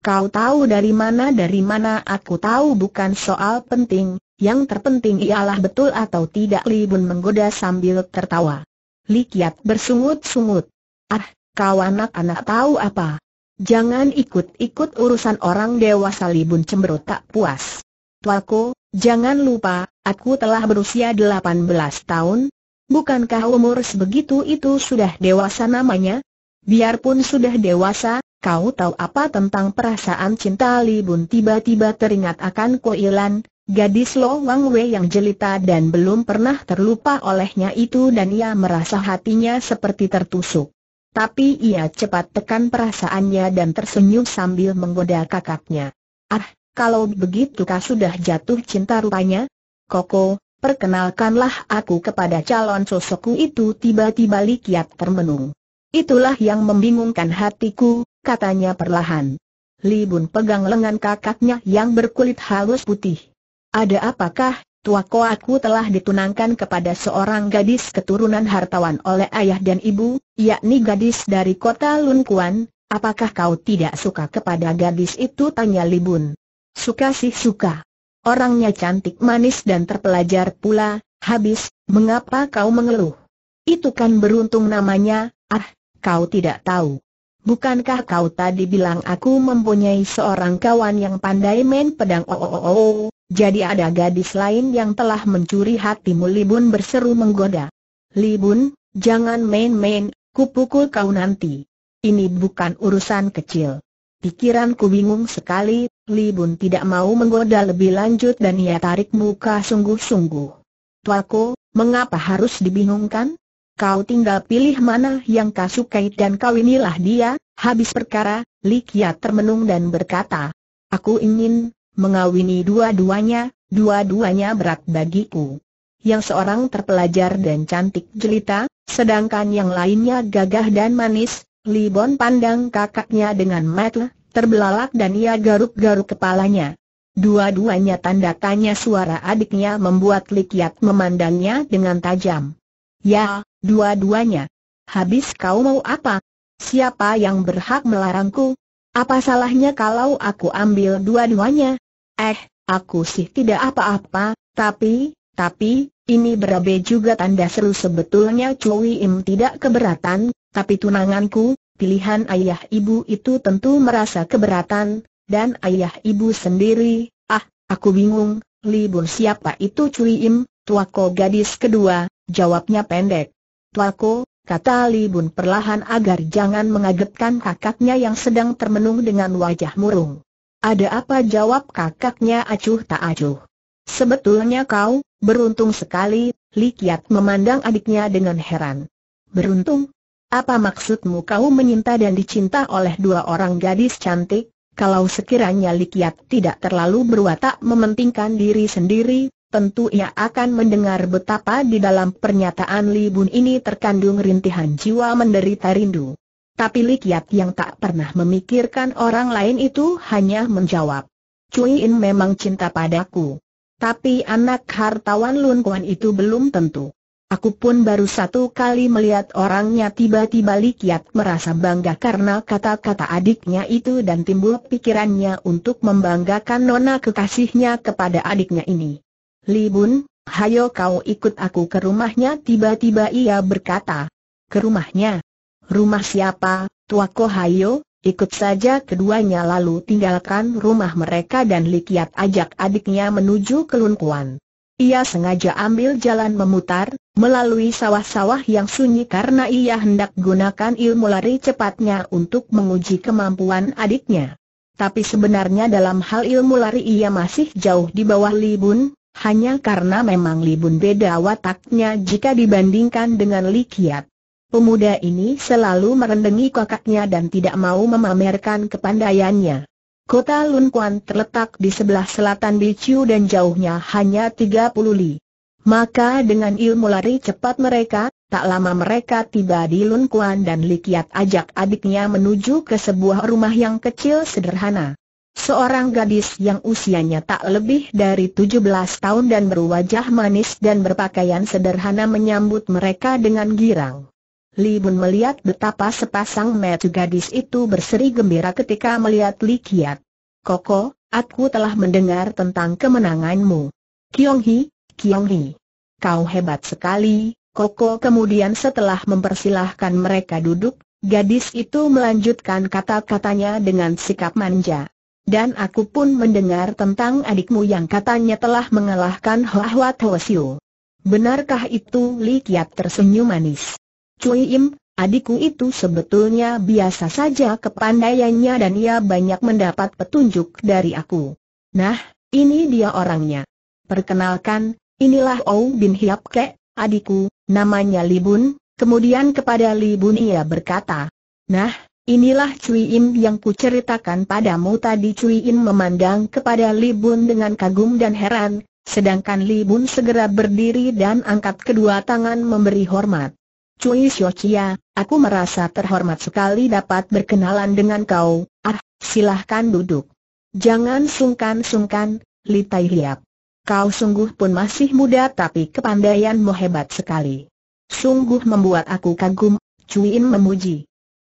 Kau tahu dari mana dari mana aku tahu bukan soal penting, yang terpenting ialah betul atau tidak Li Bun menggoda sambil tertawa. Li Kiat bersungut-sungut. Ah, kau anak-anak tahu apa? Jangan ikut-ikut urusan orang dewasa Li Bun cemberut tak puas. Tuaku, jangan lupa, aku telah berusia 18 tahun. Bukankah umur sebegitu itu sudah dewasa namanya? Biarpun sudah dewasa, Kau tahu apa tentang perasaan cinta Li Bun tiba-tiba teringat akan Ilan, gadis Lo Wang Wei yang jelita dan belum pernah terlupa olehnya itu dan ia merasa hatinya seperti tertusuk. Tapi ia cepat tekan perasaannya dan tersenyum sambil menggoda kakaknya. Ah, kalau begitu kau sudah jatuh cinta rupanya? Koko, perkenalkanlah aku kepada calon sosokku itu tiba-tiba Li Likiat termenung. Itulah yang membingungkan hatiku, katanya perlahan. Libun pegang lengan kakaknya yang berkulit halus putih. Ada apakah, tuako aku telah ditunangkan kepada seorang gadis keturunan hartawan oleh ayah dan ibu, yakni gadis dari kota Lunkuan, apakah kau tidak suka kepada gadis itu? Tanya Libun. Suka sih suka. Orangnya cantik manis dan terpelajar pula, habis, mengapa kau mengeluh? Itu kan beruntung namanya, ah, kau tidak tahu. Bukankah kau tadi bilang aku mempunyai seorang kawan yang pandai main pedang? Oh, oh, oh, oh. jadi ada gadis lain yang telah mencuri hatimu. Libun berseru menggoda. Libun, jangan main-main, kupukul kau nanti. Ini bukan urusan kecil. Pikiranku bingung sekali, Libun tidak mau menggoda lebih lanjut dan ia tarik muka sungguh-sungguh. Tuaku, mengapa harus dibingungkan? Kau tinggal pilih mana yang kau sukai dan kawinilah dia, habis perkara, Likia termenung dan berkata, Aku ingin mengawini dua-duanya, dua-duanya berat bagiku. Yang seorang terpelajar dan cantik jelita, sedangkan yang lainnya gagah dan manis, Libon pandang kakaknya dengan matle, terbelalak dan ia garuk-garuk kepalanya. Dua-duanya tanda tanya suara adiknya membuat Kiat memandangnya dengan tajam. Ya, Dua-duanya. Habis kau mau apa? Siapa yang berhak melarangku? Apa salahnya kalau aku ambil dua-duanya? Eh, aku sih tidak apa-apa, tapi, tapi, ini berabe juga tanda seru sebetulnya Cui Im tidak keberatan, tapi tunanganku, pilihan ayah ibu itu tentu merasa keberatan, dan ayah ibu sendiri, ah, aku bingung, libur siapa itu Cui Im, tuako gadis kedua, jawabnya pendek. Tuaku, kata Libun perlahan agar jangan mengagetkan kakaknya yang sedang termenung dengan wajah murung. Ada apa jawab kakaknya acuh tak acuh? Sebetulnya kau, beruntung sekali, Likiat memandang adiknya dengan heran. Beruntung? Apa maksudmu kau menyinta dan dicinta oleh dua orang gadis cantik? Kalau sekiranya Likiat tidak terlalu berwatak mementingkan diri sendiri, tentu ia akan mendengar betapa di dalam pernyataan Li Bun ini terkandung rintihan jiwa menderita rindu. Tapi Li Kiat yang tak pernah memikirkan orang lain itu hanya menjawab, Cui In memang cinta padaku. Tapi anak hartawan Lun Kuan itu belum tentu. Aku pun baru satu kali melihat orangnya tiba-tiba Li Kiat merasa bangga karena kata-kata adiknya itu dan timbul pikirannya untuk membanggakan nona kekasihnya kepada adiknya ini. Li hayo kau ikut aku ke rumahnya tiba-tiba ia berkata. Ke rumahnya? Rumah siapa, tuako hayo, ikut saja keduanya lalu tinggalkan rumah mereka dan Li ajak adiknya menuju kelunkuan. Ia sengaja ambil jalan memutar, melalui sawah-sawah yang sunyi karena ia hendak gunakan ilmu lari cepatnya untuk menguji kemampuan adiknya. Tapi sebenarnya dalam hal ilmu lari ia masih jauh di bawah Li hanya karena memang Li Bun beda wataknya jika dibandingkan dengan Li Kiat. Pemuda ini selalu merendengi kakaknya dan tidak mau memamerkan kepandaiannya. Kota Lun Kuan terletak di sebelah selatan Biciu dan jauhnya hanya 30 li. Maka dengan ilmu lari cepat mereka, tak lama mereka tiba di Lun Kuan dan Likiat ajak adiknya menuju ke sebuah rumah yang kecil sederhana. Seorang gadis yang usianya tak lebih dari 17 tahun dan berwajah manis dan berpakaian sederhana menyambut mereka dengan girang. Li Bun melihat betapa sepasang mata gadis itu berseri gembira ketika melihat Li Kiat. Koko, aku telah mendengar tentang kemenanganmu. Kiong Hi, Kiong Hi. Kau hebat sekali, Koko kemudian setelah mempersilahkan mereka duduk, gadis itu melanjutkan kata-katanya dengan sikap manja. Dan aku pun mendengar tentang adikmu yang katanya telah mengalahkan Hwa Hwa Benarkah itu Li Kiat tersenyum manis? Cui Im, adikku itu sebetulnya biasa saja kepandaiannya dan ia banyak mendapat petunjuk dari aku. Nah, ini dia orangnya. Perkenalkan, inilah Ou Bin Hiap Ke, adikku, namanya Li Bun. kemudian kepada Li Bun ia berkata. Nah, Inilah Cui Im yang kuceritakan padamu tadi Cui Im memandang kepada Li Bun dengan kagum dan heran, sedangkan Li Bun segera berdiri dan angkat kedua tangan memberi hormat. Cui Xiochia, aku merasa terhormat sekali dapat berkenalan dengan kau, ah, silahkan duduk. Jangan sungkan-sungkan, Li Tai Hiap. Kau sungguh pun masih muda tapi kepandaianmu hebat sekali. Sungguh membuat aku kagum, Cui Im memuji.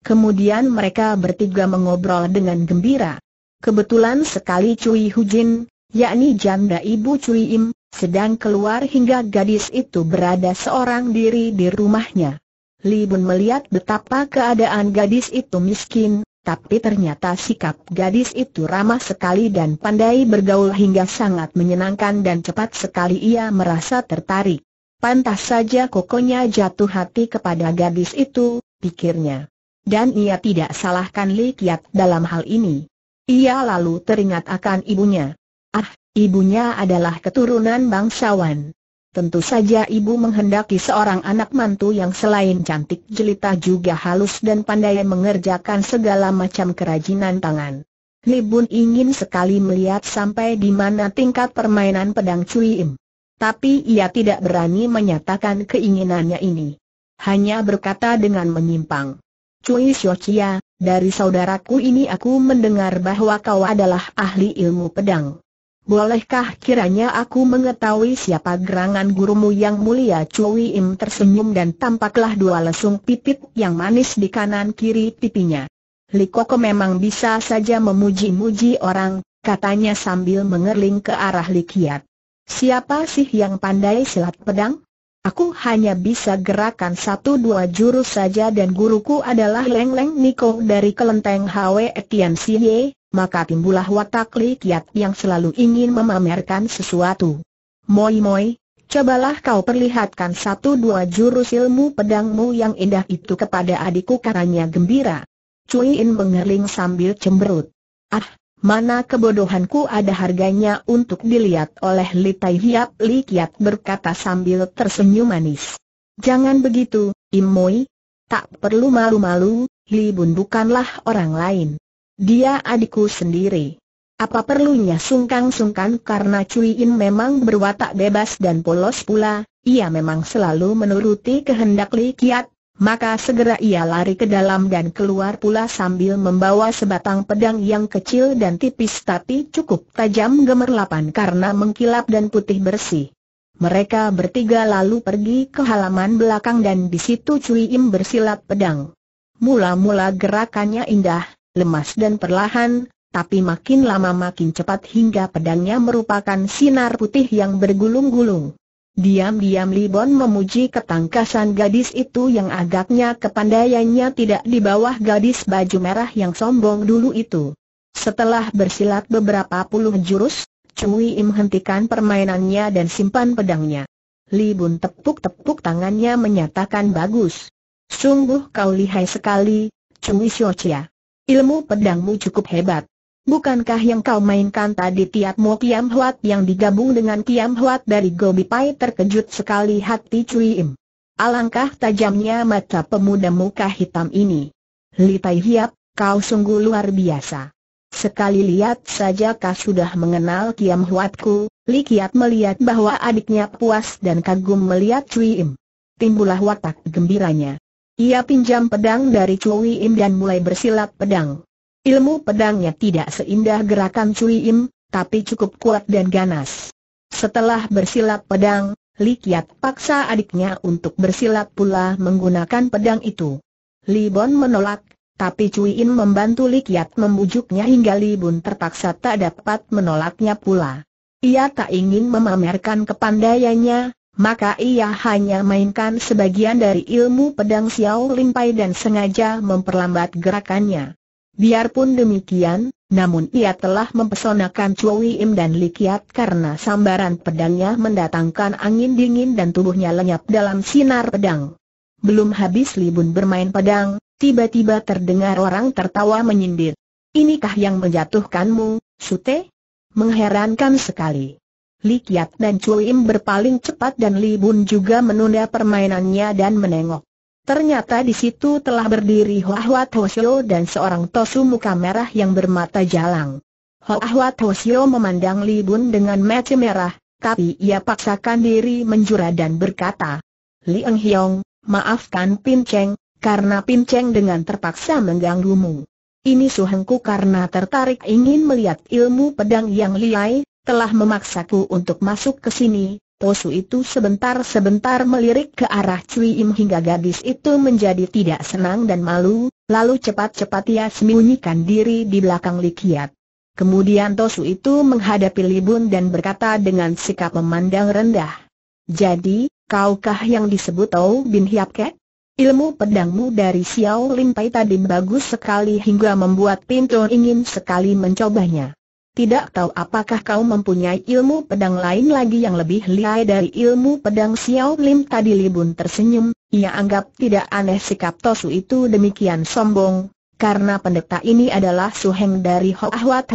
Kemudian mereka bertiga mengobrol dengan gembira. Kebetulan sekali Cui Hujin, yakni janda ibu Cui Im, sedang keluar hingga gadis itu berada seorang diri di rumahnya. Li Bun melihat betapa keadaan gadis itu miskin, tapi ternyata sikap gadis itu ramah sekali dan pandai bergaul hingga sangat menyenangkan dan cepat sekali ia merasa tertarik. Pantas saja kokonya jatuh hati kepada gadis itu, pikirnya dan ia tidak salahkan Li Kiat dalam hal ini. Ia lalu teringat akan ibunya. Ah, ibunya adalah keturunan bangsawan. Tentu saja ibu menghendaki seorang anak mantu yang selain cantik jelita juga halus dan pandai mengerjakan segala macam kerajinan tangan. Li Bun ingin sekali melihat sampai di mana tingkat permainan pedang Cui Im. Tapi ia tidak berani menyatakan keinginannya ini. Hanya berkata dengan menyimpang. Cui Xiochia, dari saudaraku ini aku mendengar bahwa kau adalah ahli ilmu pedang. Bolehkah kiranya aku mengetahui siapa gerangan gurumu yang mulia Cui Im tersenyum dan tampaklah dua lesung pipit yang manis di kanan kiri pipinya. Koko memang bisa saja memuji-muji orang, katanya sambil mengerling ke arah Li Likiat. Siapa sih yang pandai silat pedang? Aku hanya bisa gerakan satu dua jurus saja dan guruku adalah Leng Leng Niko dari kelenteng Hwe Tian Siye, maka timbulah watak Li Kiat yang selalu ingin memamerkan sesuatu. Moi Moi, cobalah kau perlihatkan satu dua jurus ilmu pedangmu yang indah itu kepada adikku katanya gembira. Cui In mengerling sambil cemberut. Ah, Mana kebodohanku ada harganya untuk dilihat oleh Li Tai Hiap Li Kiat berkata sambil tersenyum manis. Jangan begitu, Imoi. Tak perlu malu-malu, Li Bun bukanlah orang lain. Dia adikku sendiri. Apa perlunya sungkan-sungkan karena Cui In memang berwatak bebas dan polos pula, ia memang selalu menuruti kehendak Li Kiat, maka segera ia lari ke dalam dan keluar pula sambil membawa sebatang pedang yang kecil dan tipis tapi cukup tajam gemerlapan karena mengkilap dan putih bersih. Mereka bertiga lalu pergi ke halaman belakang dan di situ Cui Im bersilat pedang. Mula-mula gerakannya indah, lemas dan perlahan, tapi makin lama makin cepat hingga pedangnya merupakan sinar putih yang bergulung-gulung. Diam-diam Libon memuji ketangkasan gadis itu yang agaknya kepandaiannya tidak di bawah gadis baju merah yang sombong dulu itu. Setelah bersilat beberapa puluh jurus, Cui Im hentikan permainannya dan simpan pedangnya. Libun tepuk-tepuk tangannya menyatakan bagus. Sungguh kau lihai sekali, Cui Xiochia. Ilmu pedangmu cukup hebat. Bukankah yang kau mainkan tadi tiap Mo Kiam Huat yang digabung dengan Kiam Huat dari Gobi Pai terkejut sekali hati Cui Im. Alangkah tajamnya mata pemuda muka hitam ini. Li Tai Hiap, kau sungguh luar biasa. Sekali lihat saja kau sudah mengenal Kiam Huatku, Li Kiat melihat bahwa adiknya puas dan kagum melihat Cui Im. Timbulah watak gembiranya. Ia pinjam pedang dari Cui Im dan mulai bersilat pedang. Ilmu pedangnya tidak seindah gerakan Cui Im, tapi cukup kuat dan ganas. Setelah bersilat pedang, Li Kiat paksa adiknya untuk bersilat pula menggunakan pedang itu. Li Bon menolak, tapi Cui Im membantu Li Kiat membujuknya hingga Li Bon terpaksa tak dapat menolaknya pula. Ia tak ingin memamerkan kepandaiannya, maka ia hanya mainkan sebagian dari ilmu pedang Xiao Limpai dan sengaja memperlambat gerakannya. Biarpun demikian, namun ia telah mempesonakan Chui Im dan Likiat karena sambaran pedangnya mendatangkan angin dingin dan tubuhnya lenyap dalam sinar pedang. Belum habis Libun bermain pedang, tiba-tiba terdengar orang tertawa menyindir. Inikah yang menjatuhkanmu, Sute? Mengherankan sekali. Likiat dan Chui Im berpaling cepat dan Libun juga menunda permainannya dan menengok. Ternyata di situ telah berdiri Hoa Tosio dan seorang Tosu muka merah yang bermata jalang. Hoa Tosio memandang Li Bun dengan mata merah, tapi ia paksakan diri menjura dan berkata, Li Eng Hiong, maafkan Pin Cheng, karena Pin Cheng dengan terpaksa mengganggumu. Ini suhengku karena tertarik ingin melihat ilmu pedang yang liai, telah memaksaku untuk masuk ke sini, Posu itu sebentar-sebentar melirik ke arah Cui Im hingga gadis itu menjadi tidak senang dan malu, lalu cepat-cepat ia sembunyikan diri di belakang Likiat. Kemudian Tosu itu menghadapi Libun dan berkata dengan sikap memandang rendah. Jadi, kaukah yang disebut Tau Bin Hiap Kek? Ilmu pedangmu dari Xiao Lim Pai tadi bagus sekali hingga membuat Pintun ingin sekali mencobanya. Tidak tahu apakah kau mempunyai ilmu pedang lain lagi yang lebih lihai dari ilmu pedang Xiao Lim tadi Libun tersenyum, ia anggap tidak aneh sikap Tosu itu demikian sombong, karena pendeta ini adalah suheng dari Hoa Hwa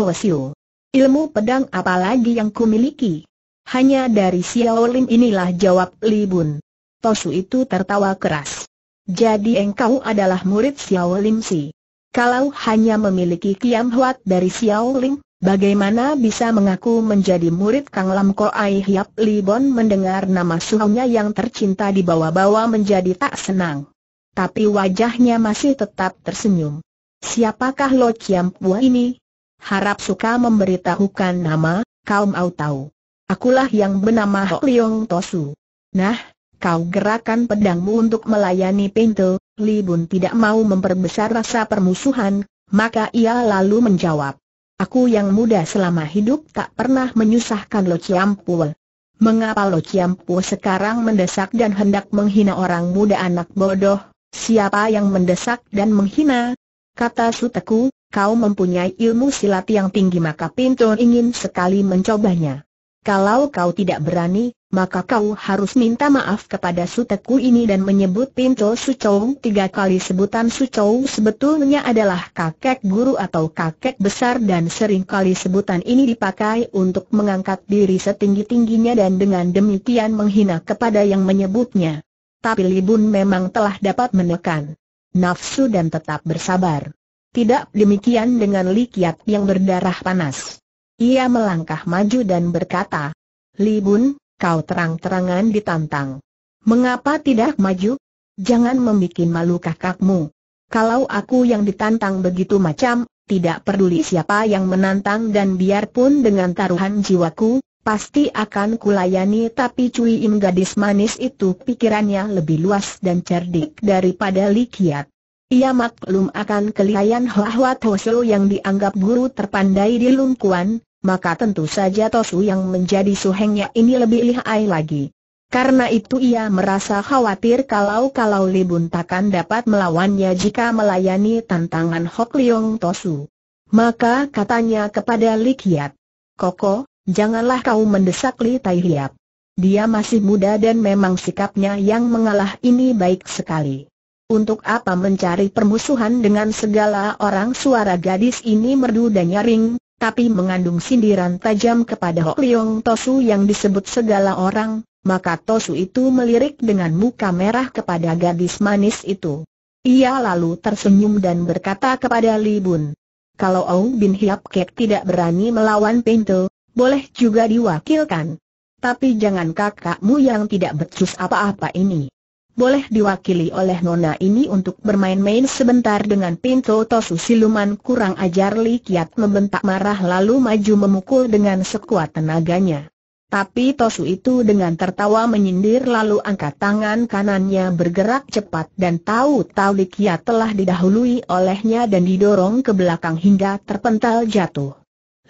Ilmu pedang apa lagi yang kumiliki? Hanya dari Xiao Lim inilah jawab Libun. Tosu itu tertawa keras. Jadi engkau adalah murid Xiao Lim si. Kalau hanya memiliki kiam huat dari Xiao Lim, Bagaimana bisa mengaku menjadi murid Kang Lam Ko Ai Hiap Li Bon mendengar nama suhunya yang tercinta di bawah-bawah menjadi tak senang. Tapi wajahnya masih tetap tersenyum. Siapakah Lo Chiam Pua ini? Harap suka memberitahukan nama, kau mau tahu. Akulah yang bernama Ho Leong Tosu. Nah, kau gerakan pedangmu untuk melayani pintu, Li Bon tidak mau memperbesar rasa permusuhan, maka ia lalu menjawab. Aku yang muda selama hidup tak pernah menyusahkan Lo Ciampul. Mengapa Lo Ciampu sekarang mendesak dan hendak menghina orang muda anak bodoh? Siapa yang mendesak dan menghina? Kata Suteku, kau mempunyai ilmu silat yang tinggi maka Pintor ingin sekali mencobanya. Kalau kau tidak berani, maka kau harus minta maaf kepada suteku ini dan menyebut pintu Sucou tiga kali sebutan Sucou sebetulnya adalah kakek guru atau kakek besar dan sering kali sebutan ini dipakai untuk mengangkat diri setinggi-tingginya dan dengan demikian menghina kepada yang menyebutnya. Tapi Libun memang telah dapat menekan nafsu dan tetap bersabar. Tidak demikian dengan Likiat yang berdarah panas. Ia melangkah maju dan berkata, Li Bun, kau terang-terangan ditantang. Mengapa tidak maju? Jangan membuat malu kakakmu. Kalau aku yang ditantang begitu macam, tidak peduli siapa yang menantang dan biarpun dengan taruhan jiwaku, pasti akan kulayani tapi Cui Im gadis manis itu pikirannya lebih luas dan cerdik daripada Likiat. Ia maklum akan kelihayan Hoa Tosu yang dianggap guru terpandai di Lungkuan, maka tentu saja Tosu yang menjadi suhengnya ini lebih lihai lagi. Karena itu ia merasa khawatir kalau-kalau Li Buntakan dapat melawannya jika melayani tantangan Hok Leong Tosu. Maka katanya kepada Li Kiat, Koko, janganlah kau mendesak Li Tai Hiap. Dia masih muda dan memang sikapnya yang mengalah ini baik sekali. Untuk apa mencari permusuhan dengan segala orang suara gadis ini merdu dan nyaring, tapi mengandung sindiran tajam kepada Hok Leong Tosu yang disebut segala orang, maka Tosu itu melirik dengan muka merah kepada gadis manis itu. Ia lalu tersenyum dan berkata kepada Li Bun, kalau Ong Bin Hiap Kek tidak berani melawan Pinto, boleh juga diwakilkan. Tapi jangan kakakmu yang tidak becus apa-apa ini boleh diwakili oleh nona ini untuk bermain-main sebentar dengan pintu tosu siluman kurang ajar Li Kiat membentak marah lalu maju memukul dengan sekuat tenaganya. Tapi tosu itu dengan tertawa menyindir lalu angkat tangan kanannya bergerak cepat dan tahu-tahu Li Kiat telah didahului olehnya dan didorong ke belakang hingga terpental jatuh.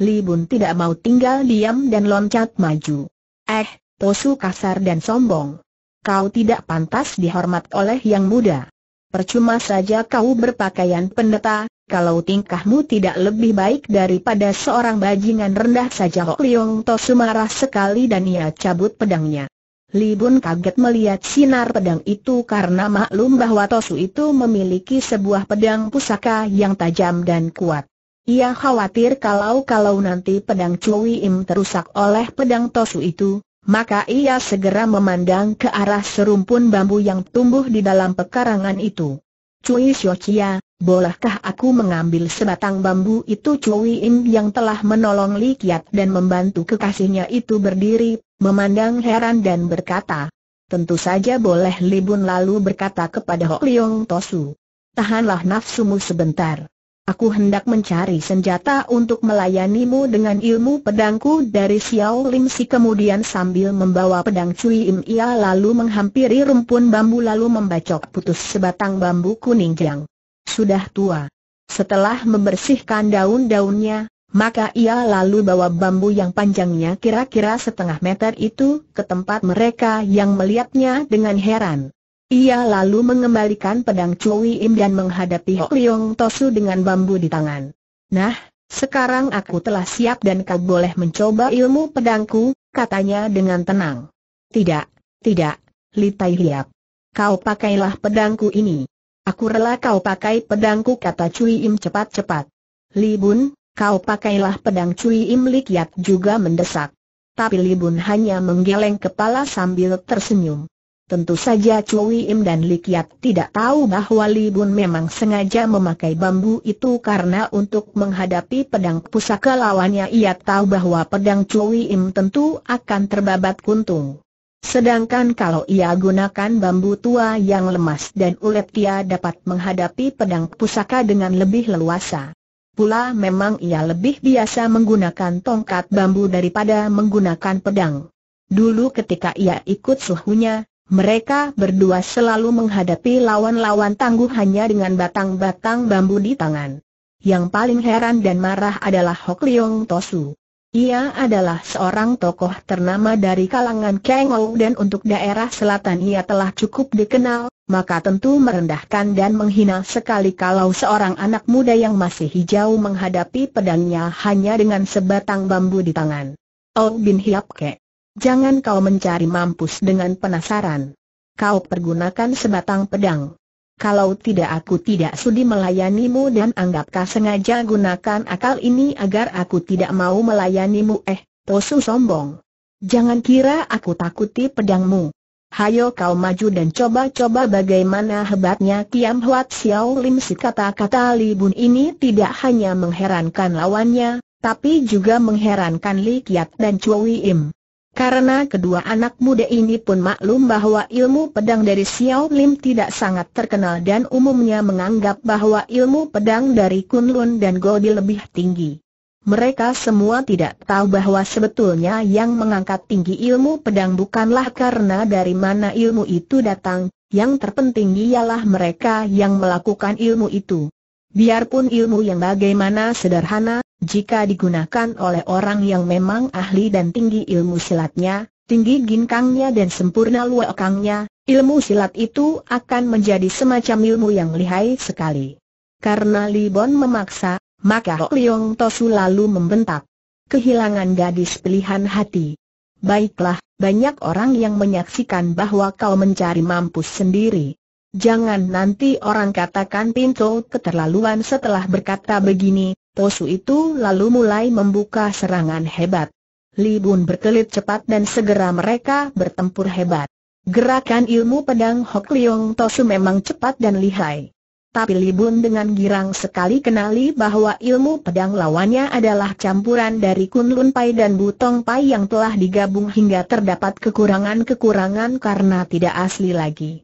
Li Bun tidak mau tinggal diam dan loncat maju. Eh, tosu kasar dan sombong kau tidak pantas dihormat oleh yang muda. Percuma saja kau berpakaian pendeta, kalau tingkahmu tidak lebih baik daripada seorang bajingan rendah saja Hok Leong Tosu marah sekali dan ia cabut pedangnya. Li Bun kaget melihat sinar pedang itu karena maklum bahwa Tosu itu memiliki sebuah pedang pusaka yang tajam dan kuat. Ia khawatir kalau-kalau nanti pedang Cui Im terusak oleh pedang Tosu itu, maka ia segera memandang ke arah serumpun bambu yang tumbuh di dalam pekarangan itu. Cui Xiochia, bolehkah aku mengambil sebatang bambu itu Cui Ing yang telah menolong Li Kiat dan membantu kekasihnya itu berdiri, memandang heran dan berkata, Tentu saja boleh Libun lalu berkata kepada Hok Leong Tosu. Tahanlah nafsumu sebentar. Aku hendak mencari senjata untuk melayanimu dengan ilmu pedangku dari Xiao Lim Si kemudian sambil membawa pedang Cui Im ia lalu menghampiri rumpun bambu lalu membacok putus sebatang bambu kuning yang Sudah tua. Setelah membersihkan daun-daunnya, maka ia lalu bawa bambu yang panjangnya kira-kira setengah meter itu ke tempat mereka yang melihatnya dengan heran. Ia lalu mengembalikan pedang Cui Im dan menghadapi Hok Leong Tosu dengan bambu di tangan. Nah, sekarang aku telah siap dan kau boleh mencoba ilmu pedangku, katanya dengan tenang. Tidak, tidak, Li Tai Hiap. Kau pakailah pedangku ini. Aku rela kau pakai pedangku kata Cui Im cepat-cepat. Li Bun, kau pakailah pedang Cui Im Li Kiat juga mendesak. Tapi Li Bun hanya menggeleng kepala sambil tersenyum. Tentu saja Cui Im dan Likiat tidak tahu bahwa Li Bun memang sengaja memakai bambu itu karena untuk menghadapi pedang pusaka lawannya ia tahu bahwa pedang Cui Im tentu akan terbabat kuntung. Sedangkan kalau ia gunakan bambu tua yang lemas dan ulet ia dapat menghadapi pedang pusaka dengan lebih leluasa. Pula memang ia lebih biasa menggunakan tongkat bambu daripada menggunakan pedang. Dulu ketika ia ikut suhunya, mereka berdua selalu menghadapi lawan-lawan tangguh hanya dengan batang-batang bambu di tangan. Yang paling heran dan marah adalah Hok Leong Tosu. Ia adalah seorang tokoh ternama dari kalangan Kengou dan untuk daerah selatan ia telah cukup dikenal, maka tentu merendahkan dan menghina sekali kalau seorang anak muda yang masih hijau menghadapi pedangnya hanya dengan sebatang bambu di tangan. Oh Bin Hiap Kek Jangan kau mencari mampus dengan penasaran. Kau pergunakan sebatang pedang. Kalau tidak aku tidak sudi melayanimu dan anggapkah sengaja gunakan akal ini agar aku tidak mau melayanimu eh, Tosu sombong. Jangan kira aku takuti pedangmu. Hayo kau maju dan coba-coba bagaimana hebatnya Kiam Huat Xiao Lim si kata-kata Li Bun ini tidak hanya mengherankan lawannya, tapi juga mengherankan Li Kiat dan Chua Im. Karena kedua anak muda ini pun maklum bahwa ilmu pedang dari Xiao Lim tidak sangat terkenal dan umumnya menganggap bahwa ilmu pedang dari Kun Lun dan Godi lebih tinggi. Mereka semua tidak tahu bahwa sebetulnya yang mengangkat tinggi ilmu pedang bukanlah karena dari mana ilmu itu datang, yang terpenting ialah mereka yang melakukan ilmu itu. Biarpun ilmu yang bagaimana sederhana, jika digunakan oleh orang yang memang ahli dan tinggi ilmu silatnya, tinggi ginkangnya dan sempurna luakangnya, ilmu silat itu akan menjadi semacam ilmu yang lihai sekali. Karena Libon memaksa, maka Hok Leong Tosu lalu membentak. Kehilangan gadis pilihan hati. Baiklah, banyak orang yang menyaksikan bahwa kau mencari mampus sendiri. Jangan nanti orang katakan Pinto keterlaluan setelah berkata begini, Tosu itu lalu mulai membuka serangan hebat. Li Bun berkelit cepat dan segera mereka bertempur hebat. Gerakan ilmu pedang Hok Leong Tosu memang cepat dan lihai. Tapi Li Bun dengan girang sekali kenali bahwa ilmu pedang lawannya adalah campuran dari Kunlun Pai dan Butong Pai yang telah digabung hingga terdapat kekurangan-kekurangan karena tidak asli lagi.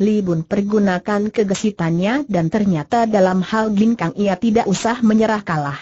Li Bun pergunakan kegesitannya dan ternyata dalam hal ginkang ia tidak usah menyerah kalah.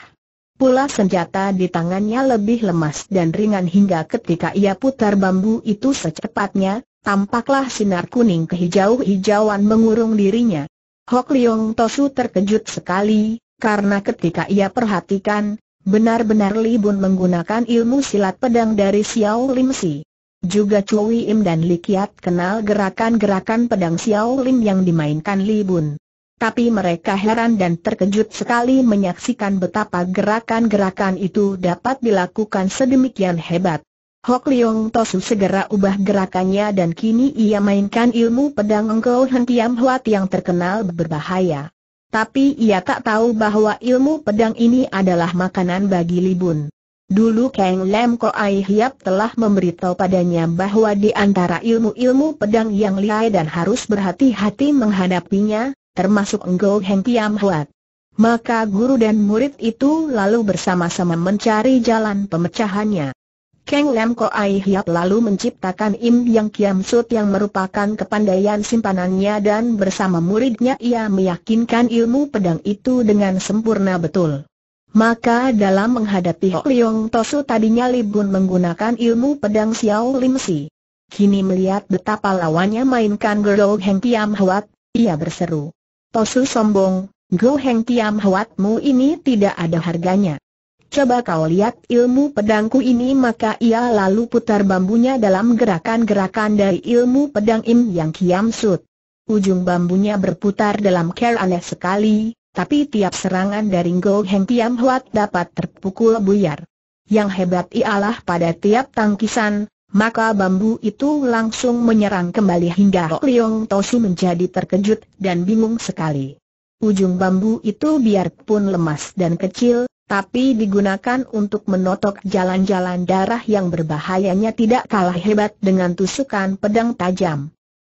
Pula senjata di tangannya lebih lemas dan ringan hingga ketika ia putar bambu itu secepatnya, tampaklah sinar kuning kehijau-hijauan mengurung dirinya. Hok Liong Tosu terkejut sekali, karena ketika ia perhatikan, benar-benar Li Bun menggunakan ilmu silat pedang dari Xiao Lim Si. Juga Chui Im dan Li Kiat kenal gerakan-gerakan pedang Xiao Lim yang dimainkan Li Bun. Tapi mereka heran dan terkejut sekali menyaksikan betapa gerakan-gerakan itu dapat dilakukan sedemikian hebat. Hok Leong Tosu segera ubah gerakannya dan kini ia mainkan ilmu pedang Engkau Hentiam Huat yang terkenal berbahaya. Tapi ia tak tahu bahwa ilmu pedang ini adalah makanan bagi Libun. Dulu Kang Lam Ko Ai Hiap telah memberitahu padanya bahwa di antara ilmu-ilmu pedang yang liai dan harus berhati-hati menghadapinya, termasuk Ngo Heng Tiam Huat. Maka guru dan murid itu lalu bersama-sama mencari jalan pemecahannya. Kang Lam Ko Ai Hiap lalu menciptakan Im Yang Kiam Sut yang merupakan kepandaian simpanannya dan bersama muridnya ia meyakinkan ilmu pedang itu dengan sempurna betul. Maka dalam menghadapi Hok Leong Tosu tadinya Libun menggunakan ilmu pedang Xiao Lim Si. Kini melihat betapa lawannya mainkan Go Heng Tiam Hwat, ia berseru. Tosu sombong, Go Heng Tiam Hwatmu ini tidak ada harganya. Coba kau lihat ilmu pedangku ini maka ia lalu putar bambunya dalam gerakan-gerakan dari ilmu pedang Im Yang Kiam Sut. Ujung bambunya berputar dalam care aneh sekali, tapi tiap serangan dari Go Heng Tiam Huat dapat terpukul buyar. Yang hebat ialah pada tiap tangkisan, maka bambu itu langsung menyerang kembali hingga Hok Leong Tosu menjadi terkejut dan bingung sekali. Ujung bambu itu biarpun lemas dan kecil, tapi digunakan untuk menotok jalan-jalan darah yang berbahayanya tidak kalah hebat dengan tusukan pedang tajam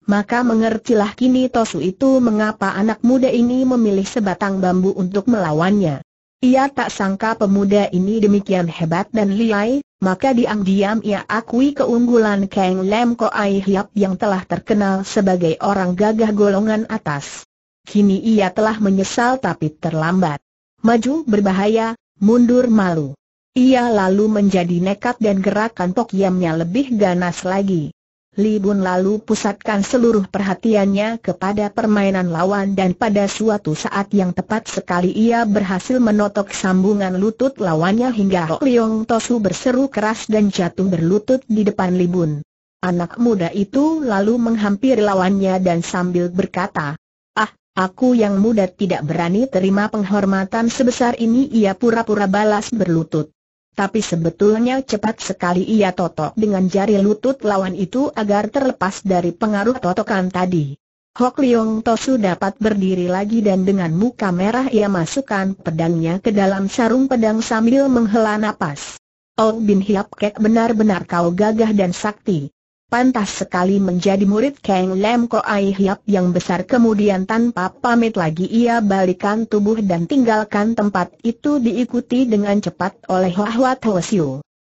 maka mengertilah kini Tosu itu mengapa anak muda ini memilih sebatang bambu untuk melawannya. Ia tak sangka pemuda ini demikian hebat dan liai, maka diam-diam ia akui keunggulan Kang Lam Ai Hiap yang telah terkenal sebagai orang gagah golongan atas. Kini ia telah menyesal tapi terlambat. Maju berbahaya, mundur malu. Ia lalu menjadi nekat dan gerakan tokiamnya lebih ganas lagi. Li Bun lalu pusatkan seluruh perhatiannya kepada permainan lawan dan pada suatu saat yang tepat sekali ia berhasil menotok sambungan lutut lawannya hingga Hok Leong Tosu berseru keras dan jatuh berlutut di depan Li Bun. Anak muda itu lalu menghampiri lawannya dan sambil berkata, Ah, aku yang muda tidak berani terima penghormatan sebesar ini ia pura-pura balas berlutut. Tapi sebetulnya cepat sekali ia totok dengan jari lutut lawan itu agar terlepas dari pengaruh totokan tadi. Hok Leong Tosu dapat berdiri lagi dan dengan muka merah ia masukkan pedangnya ke dalam sarung pedang sambil menghela nafas. Oh Bin Hiap Kek benar-benar kau gagah dan sakti pantas sekali menjadi murid Kang Lam Ko Ai Hiap yang besar kemudian tanpa pamit lagi ia balikan tubuh dan tinggalkan tempat itu diikuti dengan cepat oleh Hoa Tho Siu.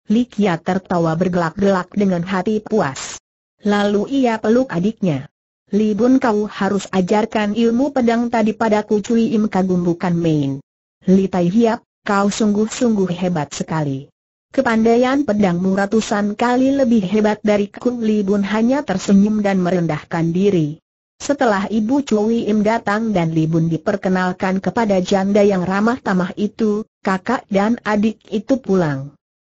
Likia tertawa bergelak-gelak dengan hati puas. Lalu ia peluk adiknya. Li Bun kau harus ajarkan ilmu pedang tadi padaku Cui Im kagum bukan main. Li Tai Hiap, kau sungguh-sungguh hebat sekali. Kepandaian pedangmu ratusan kali lebih hebat dari Kun Li Bun hanya tersenyum dan merendahkan diri. Setelah Ibu Chui Im datang dan Li Bun diperkenalkan kepada janda yang ramah tamah itu, kakak dan adik itu pulang.